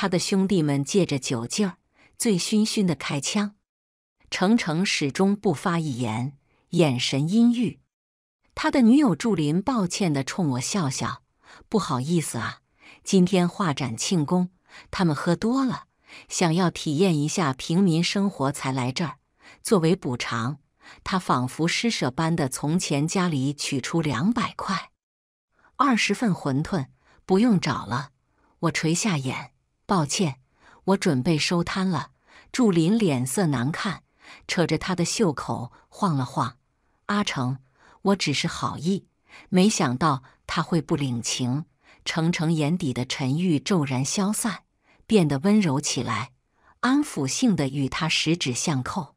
他的兄弟们借着酒劲儿，醉醺醺的开枪。程程始终不发一言，眼神阴郁。他的女友祝林抱歉地冲我笑笑：“不好意思啊，今天画展庆功，他们喝多了，想要体验一下平民生活才来这儿。作为补偿，他仿佛施舍般的从钱家里取出两百块，二十份馄饨，不用找了。”我垂下眼。抱歉，我准备收摊了。祝林脸色难看，扯着他的袖口晃了晃。阿成，我只是好意，没想到他会不领情。程程眼底的沉郁骤然消散，变得温柔起来，安抚性的与他十指相扣。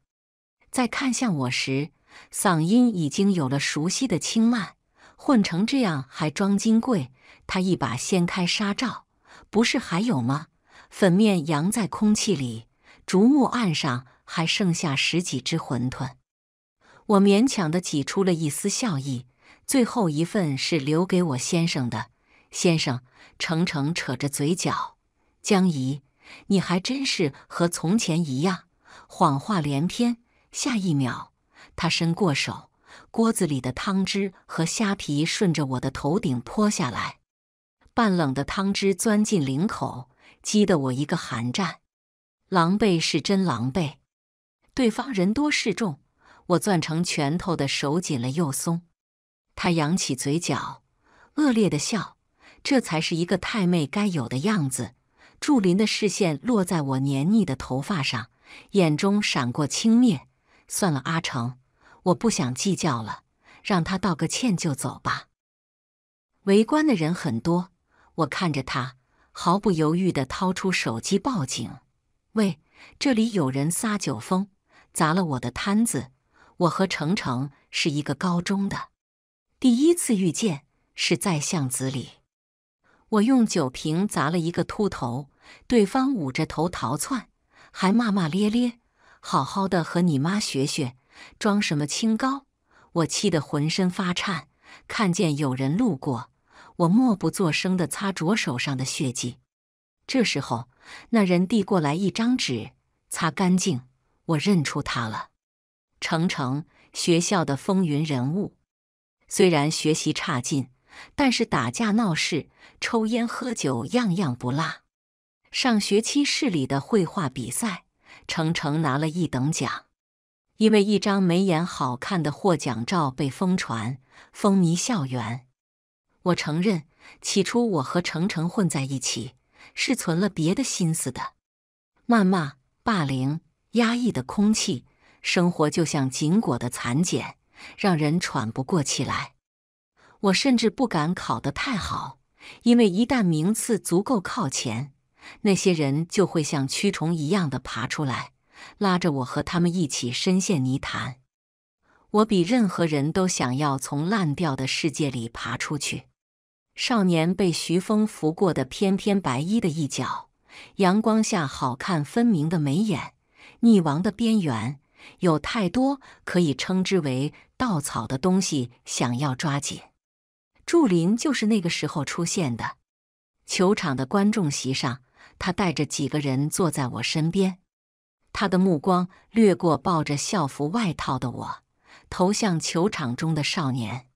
在看向我时，嗓音已经有了熟悉的轻慢。混成这样还装金贵？他一把掀开纱罩，不是还有吗？粉面扬在空气里，竹木案上还剩下十几只馄饨。我勉强的挤出了一丝笑意。最后一份是留给我先生的。先生，程程扯着嘴角。江姨，你还真是和从前一样，谎话连篇。下一秒，他伸过手，锅子里的汤汁和虾皮顺着我的头顶泼下来，半冷的汤汁钻进领口。激得我一个寒战，狼狈是真狼狈。对方人多势众，我攥成拳头的手紧了又松。他扬起嘴角，恶劣的笑，这才是一个太妹该有的样子。祝林的视线落在我黏腻的头发上，眼中闪过轻蔑。算了，阿成，我不想计较了，让他道个歉就走吧。围观的人很多，我看着他。毫不犹豫地掏出手机报警。喂，这里有人撒酒疯，砸了我的摊子。我和程程是一个高中的，第一次遇见是在巷子里。我用酒瓶砸了一个秃头，对方捂着头逃窜，还骂骂咧咧：“好好的和你妈学学，装什么清高！”我气得浑身发颤，看见有人路过。我默不作声地擦着手上的血迹，这时候，那人递过来一张纸，擦干净。我认出他了，程成，学校的风云人物。虽然学习差劲，但是打架闹事、抽烟喝酒，样样不落。上学期市里的绘画比赛，程成拿了一等奖，因为一张眉眼好看的获奖照被疯传，风靡校园。我承认，起初我和程程混在一起是存了别的心思的。谩骂、霸凌、压抑的空气，生活就像紧裹的蚕茧，让人喘不过气来。我甚至不敢考得太好，因为一旦名次足够靠前，那些人就会像蛆虫一样的爬出来，拉着我和他们一起深陷泥潭。我比任何人都想要从烂掉的世界里爬出去。少年被徐风拂过的翩翩白衣的一角，阳光下好看分明的眉眼，溺亡的边缘有太多可以称之为稻草的东西想要抓紧。祝林就是那个时候出现的。球场的观众席上，他带着几个人坐在我身边，他的目光掠过抱着校服外套的我，投向球场中的少年。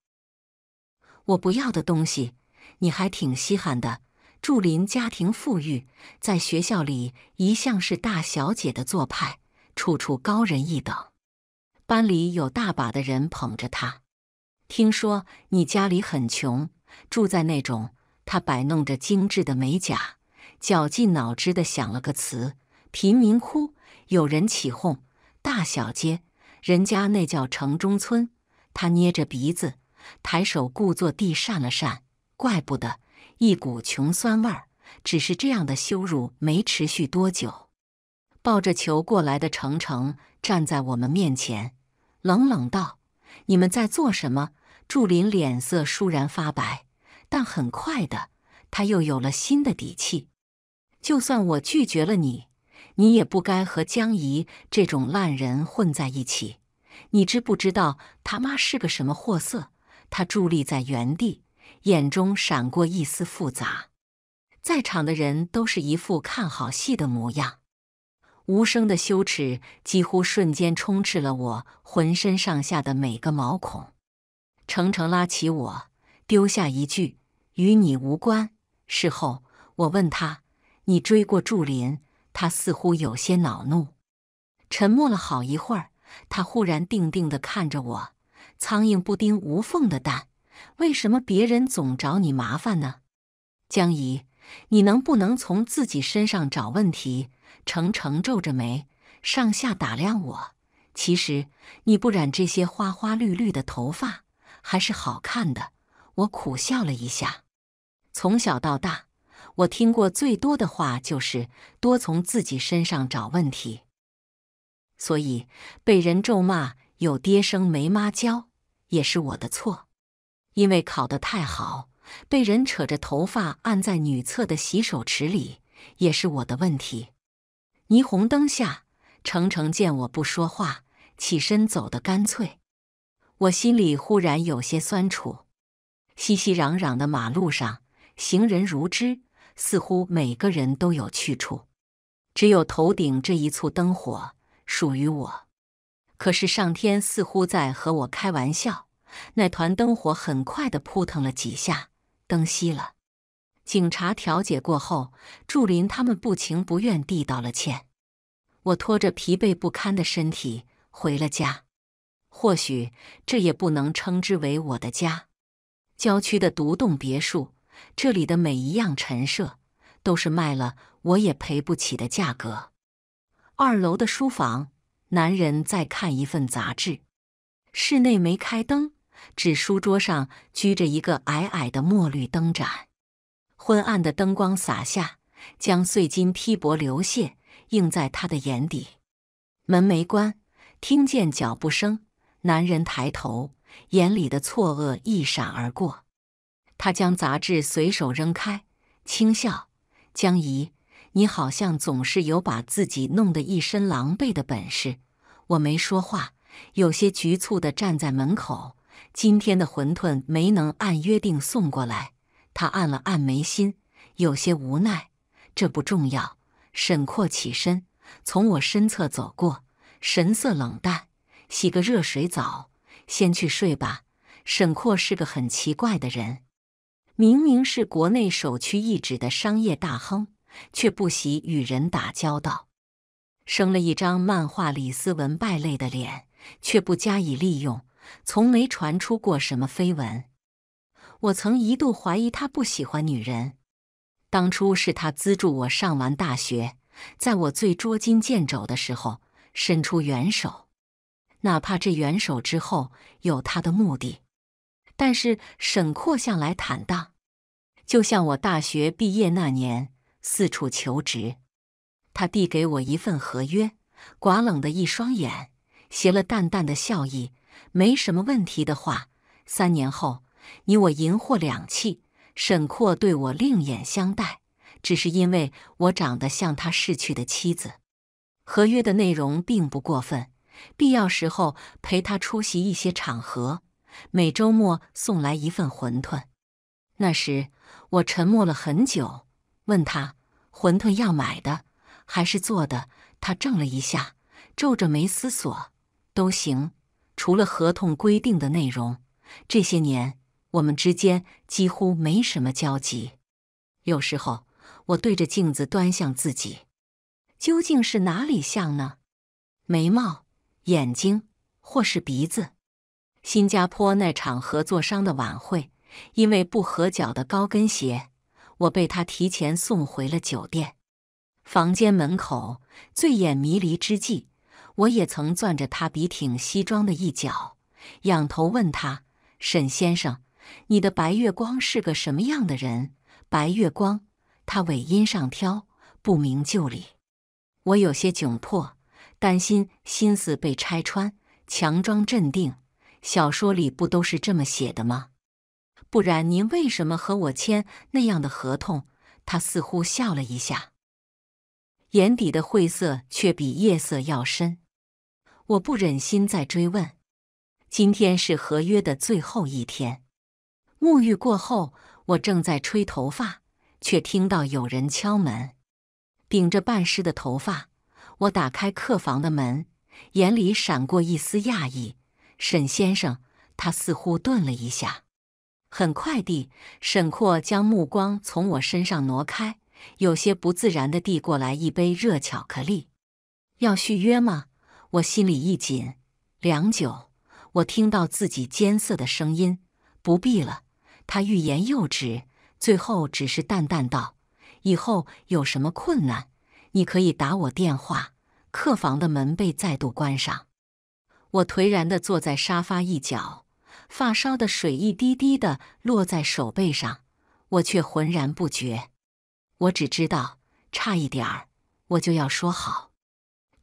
我不要的东西。你还挺稀罕的，祝林家庭富裕，在学校里一向是大小姐的做派，处处高人一等。班里有大把的人捧着他。听说你家里很穷，住在那种……他摆弄着精致的美甲，绞尽脑汁的想了个词：贫民窟。有人起哄，大小街，人家那叫城中村。他捏着鼻子，抬手故作地扇了扇。怪不得，一股穷酸味儿。只是这样的羞辱没持续多久，抱着球过来的程程站在我们面前，冷冷道：“你们在做什么？”祝林脸色倏然发白，但很快的，他又有了新的底气。就算我拒绝了你，你也不该和江怡这种烂人混在一起。你知不知道他妈是个什么货色？他伫立在原地。眼中闪过一丝复杂，在场的人都是一副看好戏的模样。无声的羞耻几乎瞬间充斥了我浑身上下的每个毛孔。程程拉起我，丢下一句：“与你无关。”事后，我问他：“你追过祝林？”他似乎有些恼怒，沉默了好一会儿，他忽然定定地看着我：“苍蝇不叮无缝的蛋。”为什么别人总找你麻烦呢？江怡，你能不能从自己身上找问题？程程皱着眉，上下打量我。其实你不染这些花花绿绿的头发，还是好看的。我苦笑了一下。从小到大，我听过最多的话就是多从自己身上找问题。所以被人咒骂有爹生没妈教，也是我的错。因为考得太好，被人扯着头发按在女厕的洗手池里，也是我的问题。霓虹灯下，程程见我不说话，起身走得干脆。我心里忽然有些酸楚。熙熙攘攘的马路上，行人如织，似乎每个人都有去处，只有头顶这一簇灯火属于我。可是上天似乎在和我开玩笑。那团灯火很快的扑腾了几下，灯熄了。警察调解过后，祝林他们不情不愿地道了歉。我拖着疲惫不堪的身体回了家，或许这也不能称之为我的家——郊区的独栋别墅。这里的每一样陈设都是卖了我也赔不起的价格。二楼的书房，男人在看一份杂志，室内没开灯。只书桌上居着一个矮矮的墨绿灯盏，昏暗的灯光洒下，将碎金披帛流泻映在他的眼底。门没关，听见脚步声，男人抬头，眼里的错愕一闪而过。他将杂志随手扔开，轻笑：“江怡，你好像总是有把自己弄得一身狼狈的本事。”我没说话，有些局促地站在门口。今天的馄饨没能按约定送过来，他按了按眉心，有些无奈。这不重要。沈括起身，从我身侧走过，神色冷淡。洗个热水澡，先去睡吧。沈括是个很奇怪的人，明明是国内首屈一指的商业大亨，却不喜与人打交道，生了一张漫画里斯文败类的脸，却不加以利用。从没传出过什么绯闻。我曾一度怀疑他不喜欢女人。当初是他资助我上完大学，在我最捉襟见肘的时候伸出援手，哪怕这援手之后有他的目的。但是沈括向来坦荡，就像我大学毕业那年四处求职，他递给我一份合约，寡冷的一双眼，携了淡淡的笑意。没什么问题的话，三年后你我银货两讫。沈括对我另眼相待，只是因为我长得像他逝去的妻子。合约的内容并不过分，必要时候陪他出席一些场合，每周末送来一份馄饨。那时我沉默了很久，问他：馄饨要买的还是做的？他怔了一下，皱着眉思索：都行。除了合同规定的内容，这些年我们之间几乎没什么交集。有时候，我对着镜子端详自己，究竟是哪里像呢？眉毛、眼睛，或是鼻子？新加坡那场合作商的晚会，因为不合脚的高跟鞋，我被他提前送回了酒店。房间门口，醉眼迷离之际。我也曾攥着他笔挺西装的一角，仰头问他：“沈先生，你的白月光是个什么样的人？”白月光，他尾音上挑，不明就里。我有些窘迫，担心心思被拆穿，强装镇定。小说里不都是这么写的吗？不然您为什么和我签那样的合同？他似乎笑了一下，眼底的晦涩却比夜色要深。我不忍心再追问。今天是合约的最后一天。沐浴过后，我正在吹头发，却听到有人敲门。顶着半湿的头发，我打开客房的门，眼里闪过一丝讶异。沈先生，他似乎顿了一下，很快地，沈阔将目光从我身上挪开，有些不自然地递过来一杯热巧克力。要续约吗？我心里一紧，良久，我听到自己艰涩的声音：“不必了。”他欲言又止，最后只是淡淡道：“以后有什么困难，你可以打我电话。”客房的门被再度关上，我颓然的坐在沙发一角，发梢的水一滴滴的落在手背上，我却浑然不觉。我只知道，差一点儿，我就要说好。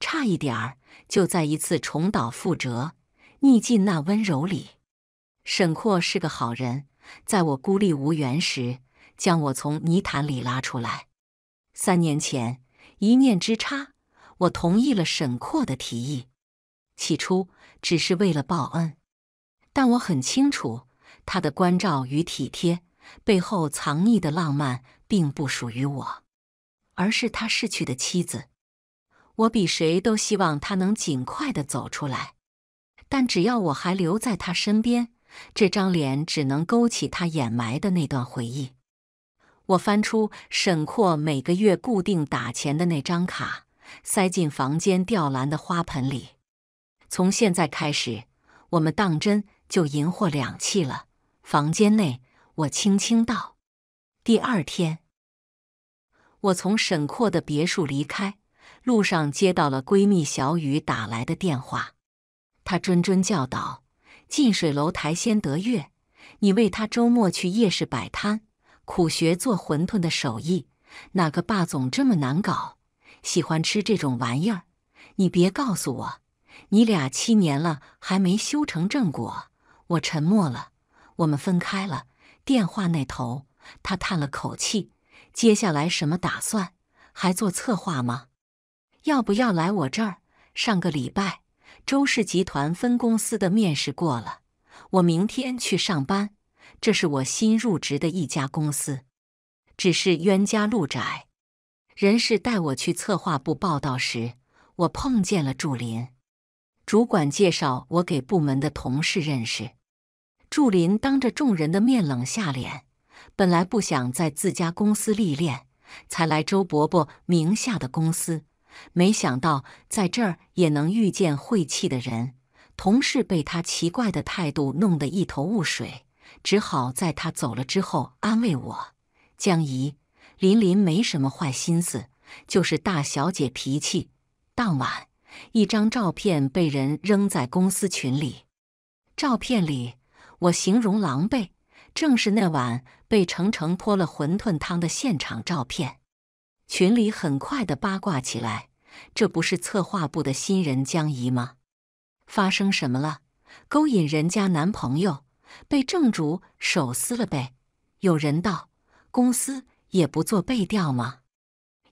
差一点儿就再一次重蹈覆辙，逆进那温柔里。沈括是个好人，在我孤立无援时，将我从泥潭里拉出来。三年前，一念之差，我同意了沈括的提议。起初只是为了报恩，但我很清楚，他的关照与体贴背后藏匿的浪漫，并不属于我，而是他逝去的妻子。我比谁都希望他能尽快的走出来，但只要我还留在他身边，这张脸只能勾起他掩埋的那段回忆。我翻出沈括每个月固定打钱的那张卡，塞进房间吊篮的花盆里。从现在开始，我们当真就银货两讫了。房间内，我轻轻道：“第二天，我从沈括的别墅离开。”路上接到了闺蜜小雨打来的电话，她谆谆教导：“近水楼台先得月，你为他周末去夜市摆摊，苦学做馄饨的手艺。哪个霸总这么难搞？喜欢吃这种玩意儿？你别告诉我，你俩七年了还没修成正果。”我沉默了。我们分开了。电话那头，她叹了口气：“接下来什么打算？还做策划吗？”要不要来我这儿上个礼拜？周氏集团分公司的面试过了，我明天去上班。这是我新入职的一家公司，只是冤家路窄。人事带我去策划部报道时，我碰见了祝林。主管介绍我给部门的同事认识。祝林当着众人的面冷下脸，本来不想在自家公司历练，才来周伯伯名下的公司。没想到在这儿也能遇见晦气的人，同事被他奇怪的态度弄得一头雾水，只好在他走了之后安慰我：“江姨，琳琳没什么坏心思，就是大小姐脾气。”当晚，一张照片被人扔在公司群里，照片里我形容狼狈，正是那晚被程程泼了馄饨汤的现场照片。群里很快的八卦起来，这不是策划部的新人江怡吗？发生什么了？勾引人家男朋友，被正主手撕了呗？有人道，公司也不做背调吗？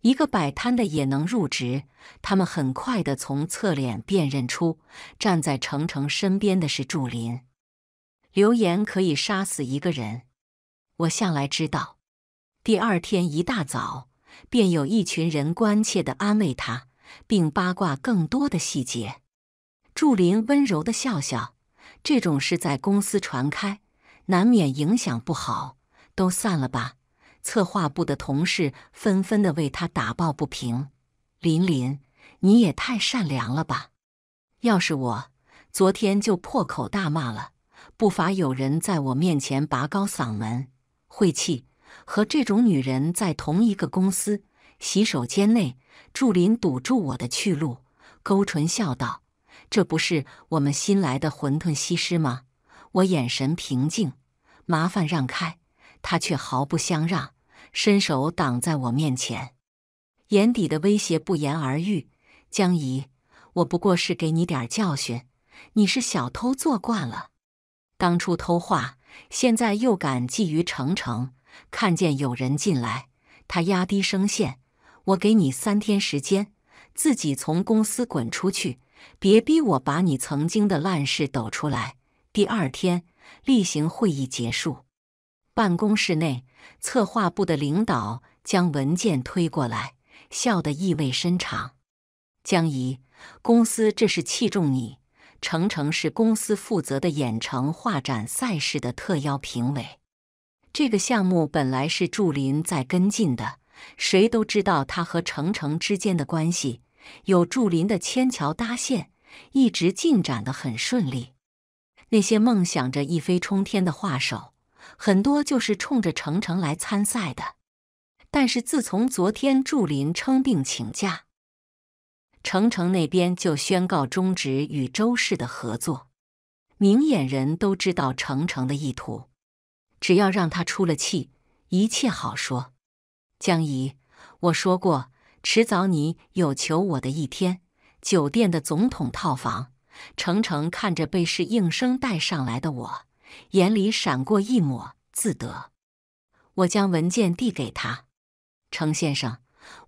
一个摆摊的也能入职？他们很快的从侧脸辨认出站在程程身边的是祝林。留言可以杀死一个人，我向来知道。第二天一大早。便有一群人关切地安慰他，并八卦更多的细节。祝林温柔地笑笑，这种事在公司传开，难免影响不好，都散了吧。策划部的同事纷纷地为他打抱不平：“林林，你也太善良了吧！要是我，昨天就破口大骂了。不乏有人在我面前拔高嗓门，晦气。”和这种女人在同一个公司洗手间内，祝林堵住我的去路，勾唇笑道：“这不是我们新来的馄饨西施吗？”我眼神平静：“麻烦让开。”他却毫不相让，伸手挡在我面前，眼底的威胁不言而喻。江怡，我不过是给你点教训，你是小偷做惯了，当初偷画，现在又敢觊觎成程。看见有人进来，他压低声线：“我给你三天时间，自己从公司滚出去，别逼我把你曾经的烂事抖出来。”第二天，例行会议结束，办公室内，策划部的领导将文件推过来，笑得意味深长：“江怡，公司这是器重你。程程是公司负责的演成画展赛事的特邀评委。”这个项目本来是祝林在跟进的，谁都知道他和程程之间的关系。有祝林的牵桥搭线，一直进展得很顺利。那些梦想着一飞冲天的画手，很多就是冲着程程来参赛的。但是自从昨天祝林称病请假，程程那边就宣告终止与周氏的合作。明眼人都知道程程的意图。只要让他出了气，一切好说。江姨，我说过，迟早你有求我的一天。酒店的总统套房，程程看着被是应声带上来的我，眼里闪过一抹自得。我将文件递给他，程先生，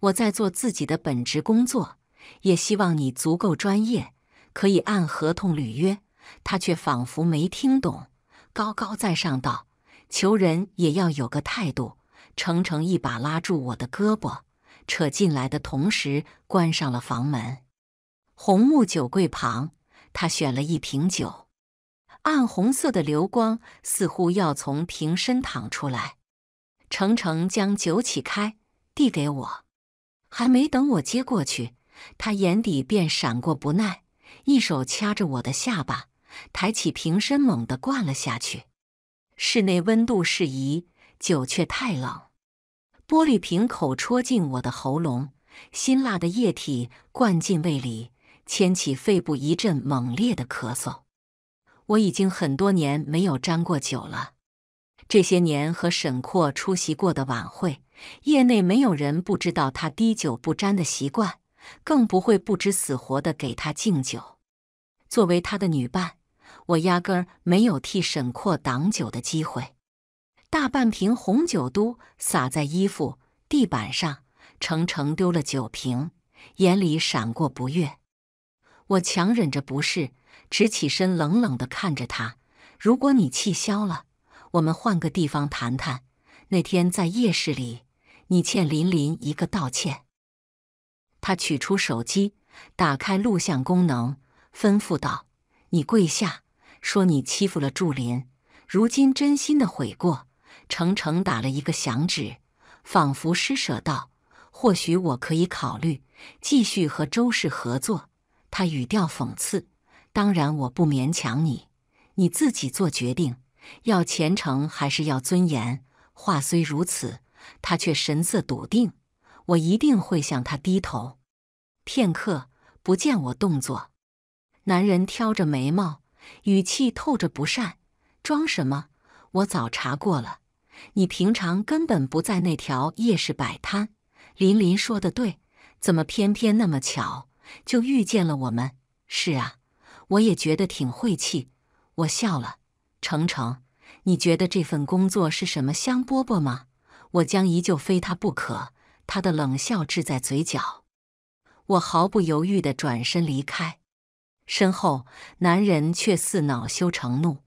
我在做自己的本职工作，也希望你足够专业，可以按合同履约。他却仿佛没听懂，高高在上道。求人也要有个态度。程程一把拉住我的胳膊，扯进来的同时关上了房门。红木酒柜旁，他选了一瓶酒，暗红色的流光似乎要从瓶身淌出来。程程将酒起开，递给我，还没等我接过去，他眼底便闪过不耐，一手掐着我的下巴，抬起瓶身猛地灌了下去。室内温度适宜，酒却太冷。玻璃瓶口戳进我的喉咙，辛辣的液体灌进胃里，牵起肺部一阵猛烈的咳嗽。我已经很多年没有沾过酒了。这些年和沈括出席过的晚会，业内没有人不知道他滴酒不沾的习惯，更不会不知死活的给他敬酒。作为他的女伴。我压根儿没有替沈括挡酒的机会，大半瓶红酒都洒在衣服、地板上。程程丢了酒瓶，眼里闪过不悦。我强忍着不适，直起身，冷冷地看着他：“如果你气消了，我们换个地方谈谈。那天在夜市里，你欠琳琳一个道歉。”他取出手机，打开录像功能，吩咐道：“你跪下。”说你欺负了祝林，如今真心的悔过。程程打了一个响指，仿佛施舍道：“或许我可以考虑继续和周氏合作。”他语调讽刺：“当然，我不勉强你，你自己做决定，要前程还是要尊严？”话虽如此，他却神色笃定：“我一定会向他低头。”片刻不见我动作，男人挑着眉毛。语气透着不善，装什么？我早查过了，你平常根本不在那条夜市摆摊。琳琳说的对，怎么偏偏那么巧就遇见了我们？是啊，我也觉得挺晦气。我笑了，程程，你觉得这份工作是什么香饽饽吗？我将依旧非他不可。他的冷笑置在嘴角，我毫不犹豫地转身离开。身后，男人却似恼羞成怒，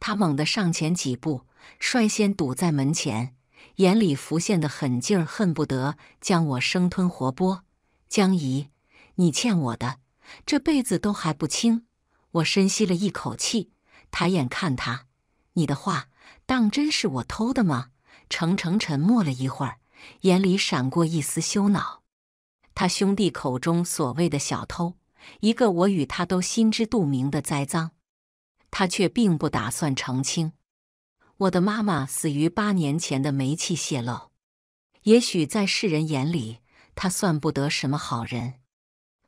他猛地上前几步，率先堵在门前，眼里浮现的狠劲儿，恨不得将我生吞活剥。江姨，你欠我的，这辈子都还不清。我深吸了一口气，抬眼看他：“你的话，当真是我偷的吗？”程程沉默了一会儿，眼里闪过一丝羞恼。他兄弟口中所谓的小偷。一个我与他都心知肚明的栽赃，他却并不打算澄清。我的妈妈死于八年前的煤气泄漏。也许在世人眼里，他算不得什么好人。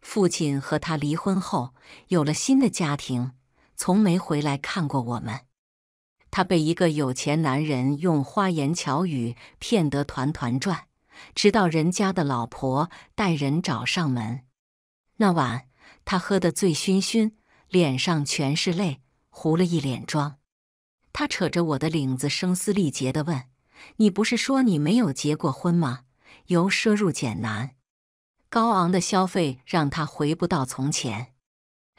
父亲和他离婚后，有了新的家庭，从没回来看过我们。他被一个有钱男人用花言巧语骗得团团转，直到人家的老婆带人找上门。那晚。他喝得醉醺醺，脸上全是泪，糊了一脸妆。他扯着我的领子，声嘶力竭的问：“你不是说你没有结过婚吗？”由奢入俭难，高昂的消费让他回不到从前。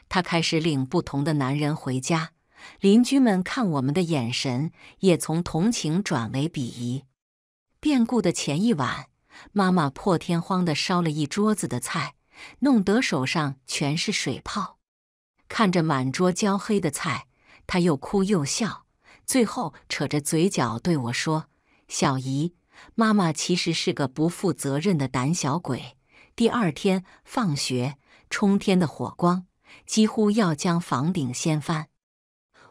他开始领不同的男人回家，邻居们看我们的眼神也从同情转为鄙夷。变故的前一晚，妈妈破天荒的烧了一桌子的菜。弄得手上全是水泡，看着满桌焦黑的菜，他又哭又笑，最后扯着嘴角对我说：“小姨，妈妈其实是个不负责任的胆小鬼。”第二天放学，冲天的火光几乎要将房顶掀翻，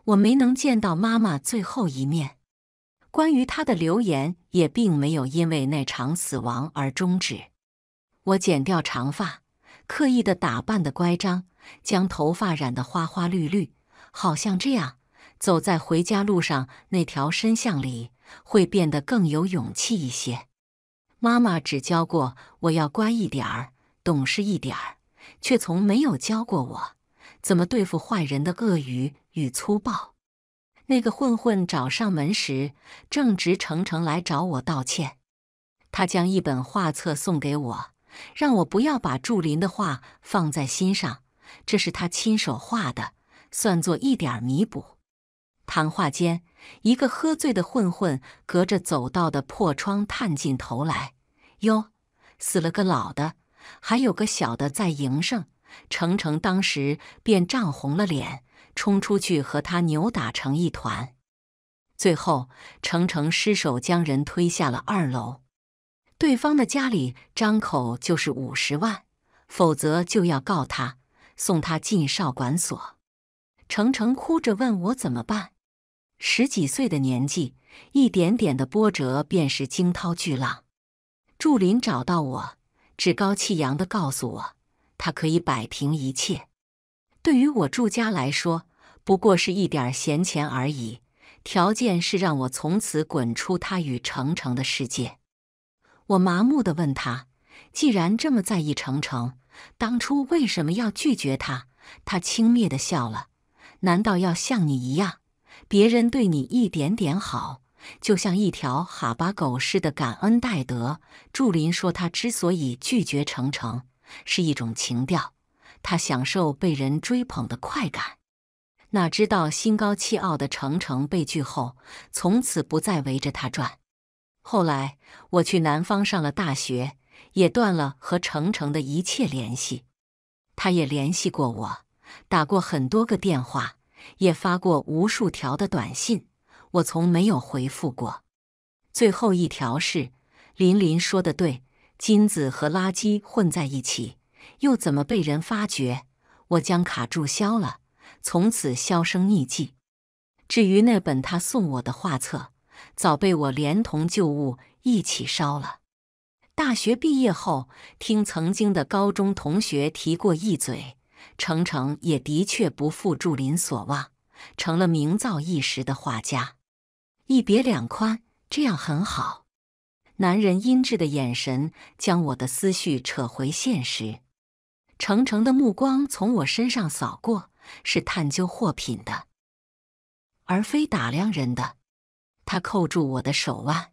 我没能见到妈妈最后一面。关于她的留言也并没有因为那场死亡而终止。我剪掉长发。刻意的打扮的乖张，将头发染得花花绿绿，好像这样走在回家路上那条深巷里，会变得更有勇气一些。妈妈只教过我要乖一点儿、懂事一点儿，却从没有教过我怎么对付坏人的恶语与粗暴。那个混混找上门时，正值程程来找我道歉，他将一本画册送给我。让我不要把祝林的话放在心上，这是他亲手画的，算作一点弥补。谈话间，一个喝醉的混混隔着走道的破窗探进头来：“哟，死了个老的，还有个小的在营生。”程程当时便涨红了脸，冲出去和他扭打成一团。最后，程程失手将人推下了二楼。对方的家里张口就是五十万，否则就要告他，送他进少管所。程成哭着问我怎么办。十几岁的年纪，一点点的波折便是惊涛巨浪。祝林找到我，趾高气扬地告诉我，他可以摆平一切。对于我祝家来说，不过是一点闲钱而已。条件是让我从此滚出他与程程的世界。我麻木的问他：“既然这么在意程程，当初为什么要拒绝他？”他轻蔑的笑了：“难道要像你一样，别人对你一点点好，就像一条哈巴狗似的感恩戴德？”祝林说：“他之所以拒绝程程，是一种情调，他享受被人追捧的快感。”哪知道心高气傲的程程被拒后，从此不再围着他转。后来我去南方上了大学，也断了和程程的一切联系。他也联系过我，打过很多个电话，也发过无数条的短信，我从没有回复过。最后一条是林林说的对，金子和垃圾混在一起，又怎么被人发觉？我将卡注销了，从此销声匿迹。至于那本他送我的画册。早被我连同旧物一起烧了。大学毕业后，听曾经的高中同学提过一嘴，程程也的确不负祝林所望，成了名噪一时的画家。一别两宽，这样很好。男人阴鸷的眼神将我的思绪扯回现实。程程的目光从我身上扫过，是探究货品的，而非打量人的。他扣住我的手腕，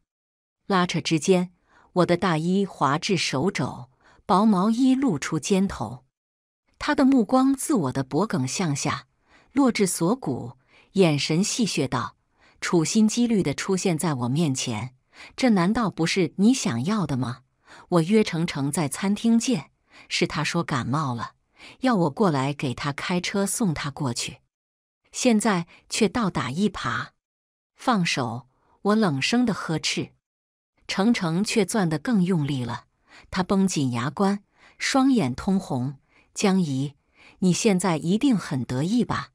拉扯之间，我的大衣滑至手肘，薄毛衣露出肩头。他的目光自我的脖梗向下，落至锁骨，眼神戏谑道：“处心积虑的出现在我面前，这难道不是你想要的吗？”我约程程在餐厅见，是他说感冒了，要我过来给他开车送他过去，现在却倒打一耙。放手！我冷声的呵斥，程程却攥得更用力了。他绷紧牙关，双眼通红。江姨，你现在一定很得意吧？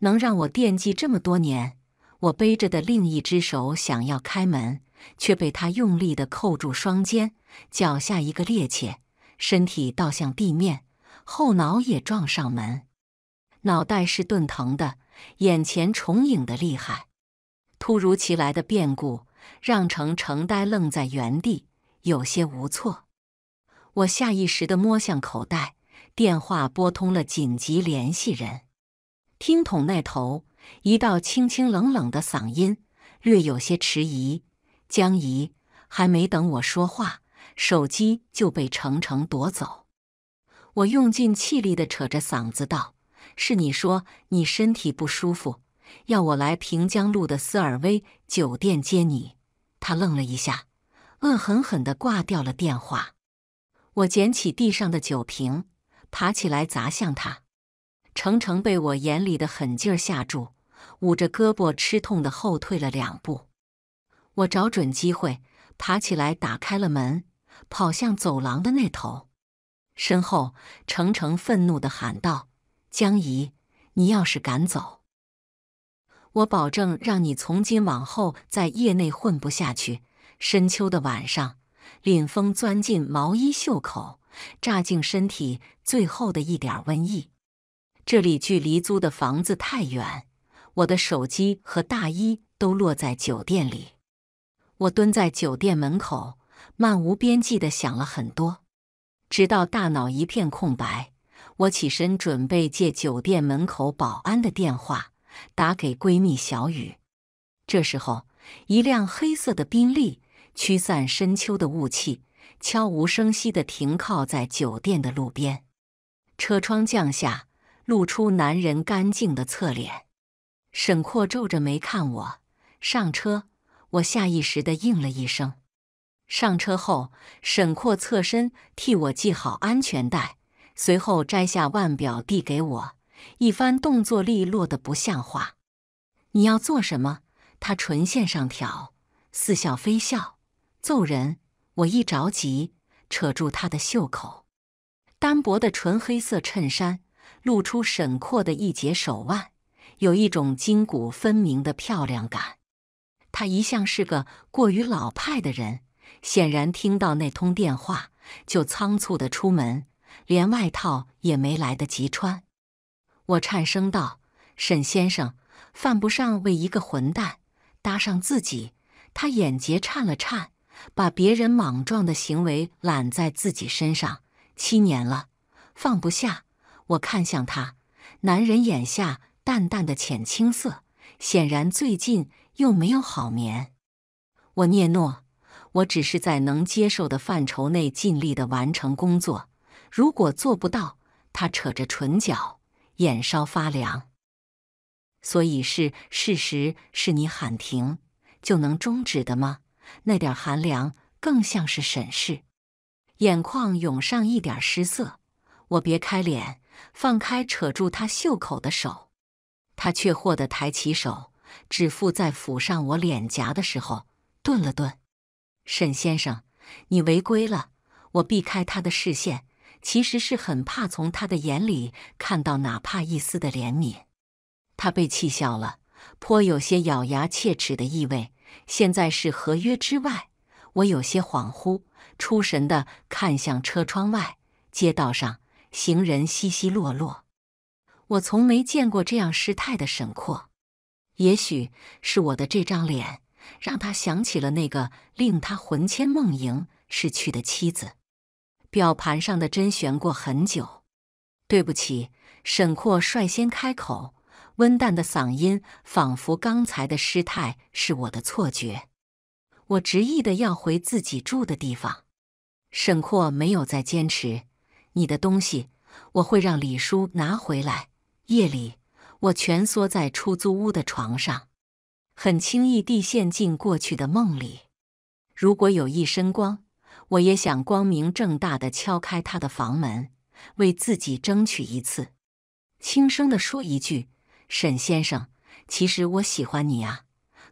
能让我惦记这么多年。我背着的另一只手想要开门，却被他用力的扣住双肩，脚下一个趔趄，身体倒向地面，后脑也撞上门，脑袋是钝疼的，眼前重影的厉害。突如其来的变故让程程呆愣在原地，有些无措。我下意识的摸向口袋，电话拨通了紧急联系人。听筒那头，一道清清冷冷的嗓音，略有些迟疑：“江怡。”还没等我说话，手机就被程程夺走。我用尽气力的扯着嗓子道：“是你说你身体不舒服。”要我来平江路的斯尔威酒店接你。他愣了一下，恶狠狠地挂掉了电话。我捡起地上的酒瓶，爬起来砸向他。程程被我眼里的狠劲吓住，捂着胳膊吃痛的后退了两步。我找准机会，爬起来打开了门，跑向走廊的那头。身后，程程愤怒地喊道：“江怡，你要是敢走！”我保证，让你从今往后在业内混不下去。深秋的晚上，凛风钻进毛衣袖口，扎进身体最后的一点温意。这里距离租的房子太远，我的手机和大衣都落在酒店里。我蹲在酒店门口，漫无边际的想了很多，直到大脑一片空白。我起身准备借酒店门口保安的电话。打给闺蜜小雨。这时候，一辆黑色的宾利驱散深秋的雾气，悄无声息地停靠在酒店的路边。车窗降下，露出男人干净的侧脸。沈阔皱着眉看我，上车。我下意识地应了一声。上车后，沈阔侧身替我系好安全带，随后摘下腕表递给我。一番动作利落的不像话，你要做什么？他唇线上挑，似笑非笑。揍人！我一着急，扯住他的袖口。单薄的纯黑色衬衫露出沈阔的一截手腕，有一种筋骨分明的漂亮感。他一向是个过于老派的人，显然听到那通电话就仓促的出门，连外套也没来得及穿。我颤声道：“沈先生，犯不上为一个混蛋搭上自己。”他眼睫颤了颤，把别人莽撞的行为揽在自己身上。七年了，放不下。我看向他，男人眼下淡淡的浅青色，显然最近又没有好眠。我嗫嚅：“我只是在能接受的范畴内尽力的完成工作。如果做不到，他扯着唇角。”眼梢发凉，所以是事实？是你喊停就能终止的吗？那点寒凉更像是审视，眼眶涌上一点失色。我别开脸，放开扯住他袖口的手，他却豁得抬起手，指腹在抚上我脸颊的时候顿了顿。沈先生，你违规了。我避开他的视线。其实是很怕从他的眼里看到哪怕一丝的怜悯。他被气笑了，颇有些咬牙切齿的意味。现在是合约之外，我有些恍惚，出神的看向车窗外，街道上行人稀稀落落。我从没见过这样失态的沈括，也许是我的这张脸让他想起了那个令他魂牵梦萦逝去的妻子。表盘上的针悬过很久。对不起，沈括率先开口，温淡的嗓音仿佛刚才的失态是我的错觉。我执意的要回自己住的地方。沈括没有再坚持。你的东西我会让李叔拿回来。夜里，我蜷缩在出租屋的床上，很轻易地陷进过去的梦里。如果有一身光。我也想光明正大的敲开他的房门，为自己争取一次。轻声的说一句：“沈先生，其实我喜欢你啊。”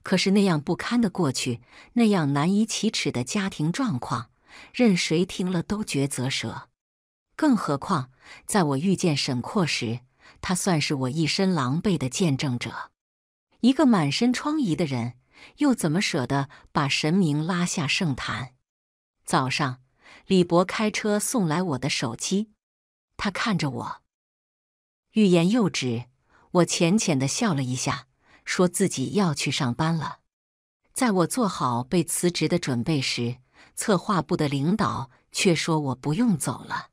可是那样不堪的过去，那样难以启齿的家庭状况，任谁听了都觉啧舌。更何况，在我遇见沈括时，他算是我一身狼狈的见证者。一个满身疮痍的人，又怎么舍得把神明拉下圣坛？早上，李博开车送来我的手机。他看着我，欲言又止。我浅浅的笑了一下，说自己要去上班了。在我做好被辞职的准备时，策划部的领导却说我不用走了。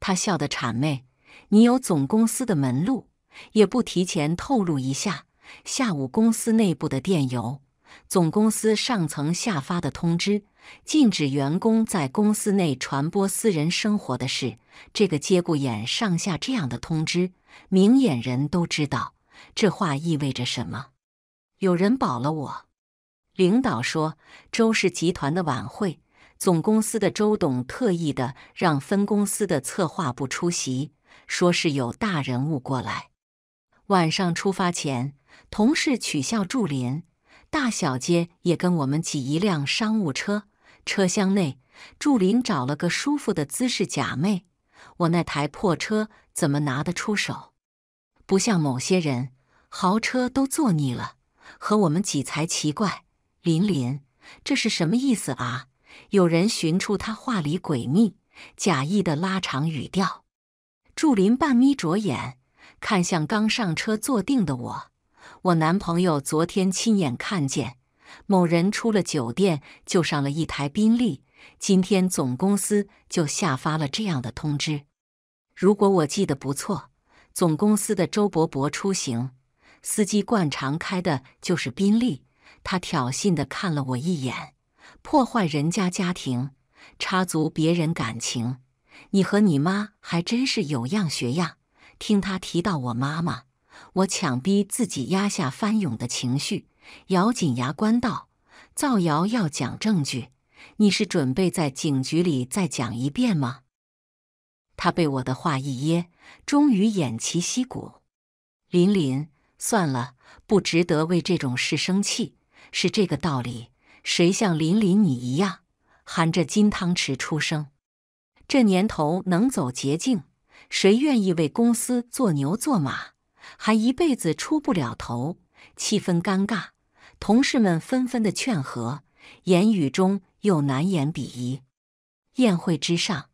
他笑得谄媚：“你有总公司的门路，也不提前透露一下。”下午公司内部的电邮，总公司上层下发的通知。禁止员工在公司内传播私人生活的事。这个节骨眼上下这样的通知，明眼人都知道这话意味着什么。有人保了我。领导说，周氏集团的晚会，总公司的周董特意的让分公司的策划部出席，说是有大人物过来。晚上出发前，同事取笑祝林，大小姐也跟我们挤一辆商务车。车厢内，祝林找了个舒服的姿势假寐。我那台破车怎么拿得出手？不像某些人，豪车都坐腻了，和我们挤才奇怪。林林，这是什么意思啊？有人寻出他话里诡秘，假意的拉长语调。祝林半眯着眼，看向刚上车坐定的我。我男朋友昨天亲眼看见。某人出了酒店就上了一台宾利。今天总公司就下发了这样的通知。如果我记得不错，总公司的周伯伯出行司机惯常开的就是宾利。他挑衅的看了我一眼，破坏人家家庭，插足别人感情，你和你妈还真是有样学样。听他提到我妈妈，我强逼自己压下翻涌的情绪。咬紧牙关道：“造谣要讲证据，你是准备在警局里再讲一遍吗？”他被我的话一噎，终于偃旗息鼓。琳琳，算了，不值得为这种事生气，是这个道理。谁像琳琳你一样，含着金汤匙出生？这年头能走捷径，谁愿意为公司做牛做马，还一辈子出不了头？气氛尴尬。同事们纷纷的劝和，言语中又难掩鄙夷。宴会之上，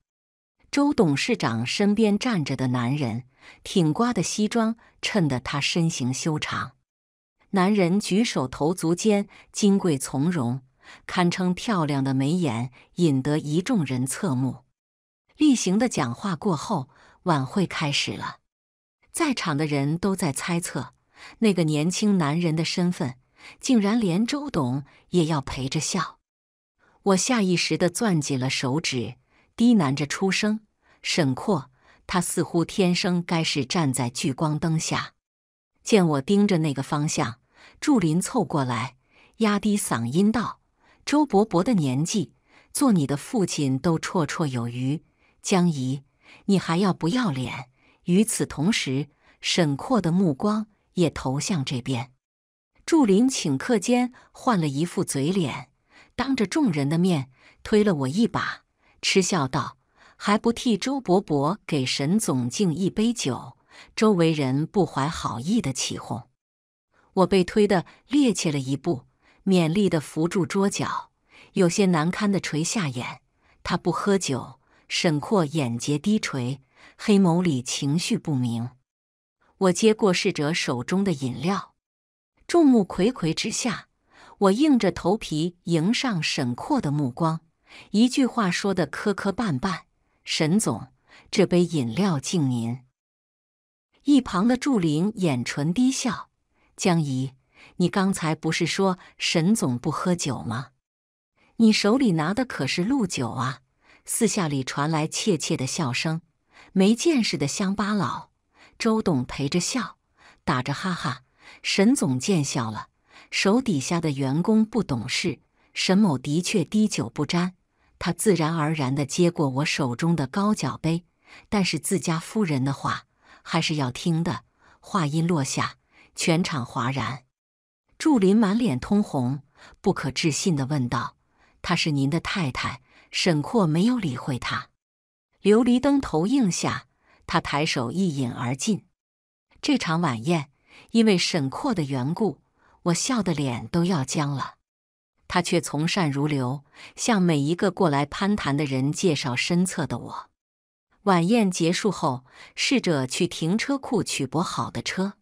周董事长身边站着的男人，挺刮的西装衬得他身形修长。男人举手投足间金贵从容，堪称漂亮的眉眼引得一众人侧目。例行的讲话过后，晚会开始了，在场的人都在猜测那个年轻男人的身份。竟然连周董也要陪着笑，我下意识的攥紧了手指，低喃着出声：“沈括，他似乎天生该是站在聚光灯下。”见我盯着那个方向，祝林凑过来，压低嗓音道：“周伯伯的年纪，做你的父亲都绰绰有余。”江怡，你还要不要脸？与此同时，沈括的目光也投向这边。祝林顷刻间换了一副嘴脸，当着众人的面推了我一把，嗤笑道：“还不替周伯伯给沈总敬一杯酒？”周围人不怀好意的起哄，我被推得趔趄了一步，勉力的扶住桌角，有些难堪的垂下眼。他不喝酒。沈括眼睫低垂，黑眸里情绪不明。我接过侍者手中的饮料。众目睽睽之下，我硬着头皮迎上沈括的目光，一句话说的磕磕绊绊。沈总，这杯饮料敬您。一旁的祝林掩唇低笑：“江怡，你刚才不是说沈总不喝酒吗？你手里拿的可是鹿酒啊！”四下里传来窃窃的笑声。没见识的乡巴佬，周董陪着笑，打着哈哈。沈总见笑了，手底下的员工不懂事。沈某的确滴酒不沾，他自然而然地接过我手中的高脚杯，但是自家夫人的话还是要听的。话音落下，全场哗然。祝林满脸通红，不可置信地问道：“她是您的太太？”沈括没有理会他。琉璃灯投映下，他抬手一饮而尽。这场晚宴。因为沈括的缘故，我笑的脸都要僵了。他却从善如流，向每一个过来攀谈的人介绍身侧的我。晚宴结束后，侍者去停车库取泊好的车，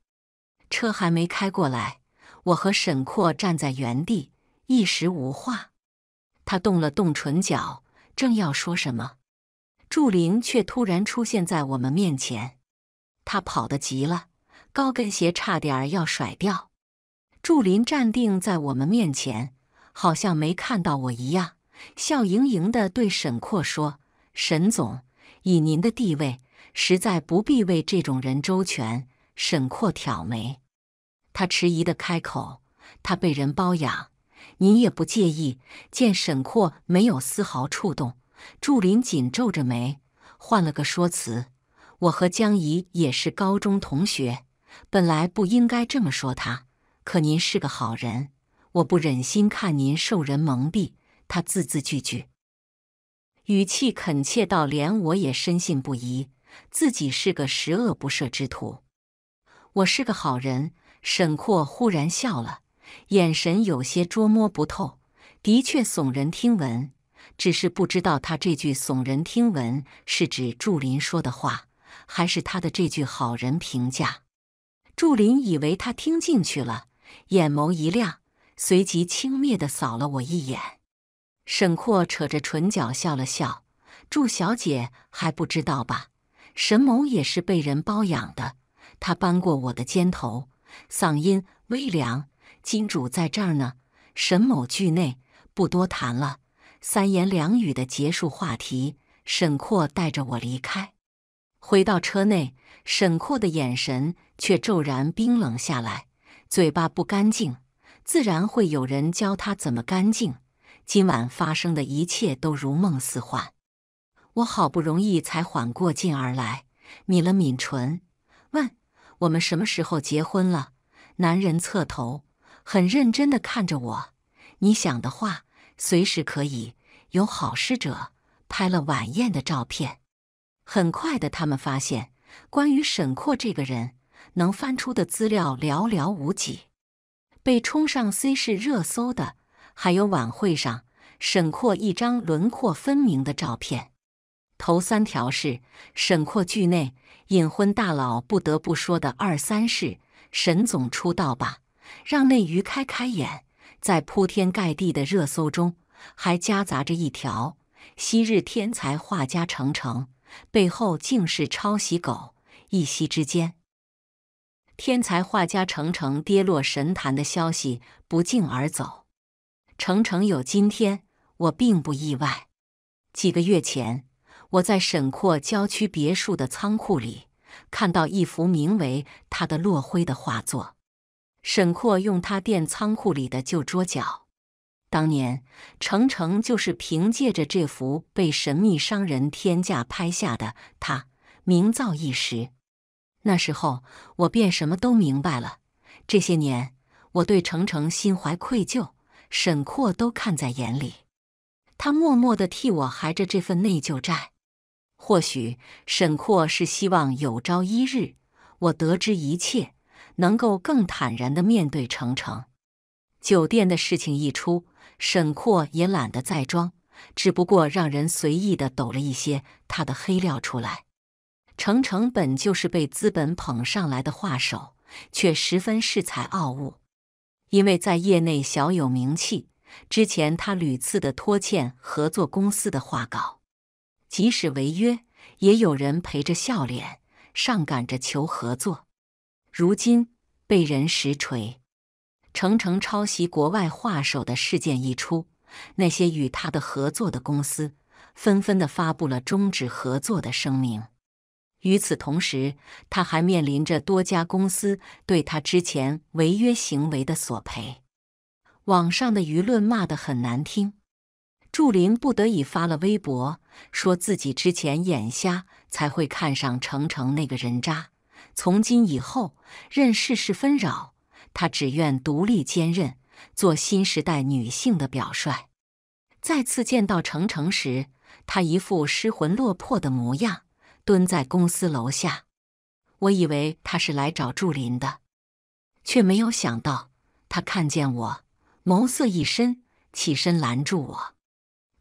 车还没开过来，我和沈括站在原地，一时无话。他动了动唇角，正要说什么，祝林却突然出现在我们面前。他跑得急了。高跟鞋差点儿要甩掉，祝林站定在我们面前，好像没看到我一样，笑盈盈地对沈括说：“沈总，以您的地位，实在不必为这种人周全。”沈括挑眉，他迟疑地开口：“他被人包养，您也不介意？”见沈括没有丝毫触动，祝林紧皱着眉，换了个说辞：“我和江怡也是高中同学。”本来不应该这么说他，可您是个好人，我不忍心看您受人蒙蔽。他字字句句，语气恳切到连我也深信不疑，自己是个十恶不赦之徒。我是个好人。沈括忽然笑了，眼神有些捉摸不透。的确耸人听闻，只是不知道他这句耸人听闻是指祝林说的话，还是他的这句好人评价。祝林以为他听进去了，眼眸一亮，随即轻蔑地扫了我一眼。沈阔扯着唇角笑了笑：“祝小姐还不知道吧？沈某也是被人包养的。”他扳过我的肩头，嗓音微凉：“金主在这儿呢。”沈某惧内不多谈了，三言两语的结束话题。沈阔带着我离开，回到车内，沈阔的眼神。却骤然冰冷下来，嘴巴不干净，自然会有人教他怎么干净。今晚发生的一切都如梦似幻，我好不容易才缓过劲儿来，抿了抿唇，问：“我们什么时候结婚了？”男人侧头，很认真的看着我：“你想的话，随时可以。”有好事者拍了晚宴的照片，很快的，他们发现关于沈阔这个人。能翻出的资料寥寥无几，被冲上 C 市热搜的，还有晚会上沈括一张轮廓分明的照片。头三条是沈括剧内隐婚大佬，不得不说的二三事。沈总出道吧，让内娱开开眼。在铺天盖地的热搜中，还夹杂着一条昔日天才画家程程背后竟是抄袭狗。一夕之间。天才画家程程跌落神坛的消息不胫而走。程程有今天，我并不意外。几个月前，我在沈括郊区别墅的仓库里看到一幅名为《他的落灰》的画作。沈括用它垫仓库里的旧桌角。当年，程程就是凭借着这幅被神秘商人天价拍下的，他名噪一时。那时候，我便什么都明白了。这些年，我对程程心怀愧疚，沈阔都看在眼里，他默默的替我还着这份内疚债。或许，沈阔是希望有朝一日，我得知一切，能够更坦然的面对程程。酒店的事情一出，沈阔也懒得再装，只不过让人随意的抖了一些他的黑料出来。程程本就是被资本捧上来的画手，却十分恃才傲物。因为在业内小有名气，之前他屡次的拖欠合作公司的画稿，即使违约，也有人陪着笑脸，上赶着求合作。如今被人实锤，程程抄袭国外画手的事件一出，那些与他的合作的公司纷纷的发布了终止合作的声明。与此同时，他还面临着多家公司对他之前违约行为的索赔。网上的舆论骂得很难听，祝林不得已发了微博，说自己之前眼瞎才会看上程程那个人渣。从今以后，任世事纷扰，他只愿独立坚韧，做新时代女性的表率。再次见到程程时，他一副失魂落魄的模样。蹲在公司楼下，我以为他是来找祝林的，却没有想到他看见我，眸色一深，起身拦住我。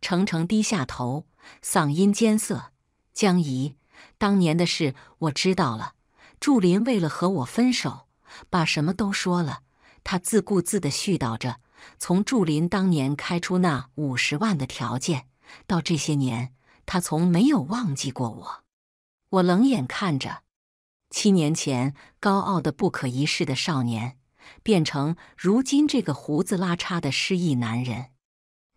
程程低下头，嗓音艰涩：“江怡，当年的事我知道了。祝林为了和我分手，把什么都说了。他自顾自的絮叨着，从祝林当年开出那五十万的条件，到这些年，他从没有忘记过我。”我冷眼看着，七年前高傲的不可一世的少年，变成如今这个胡子拉碴的失意男人。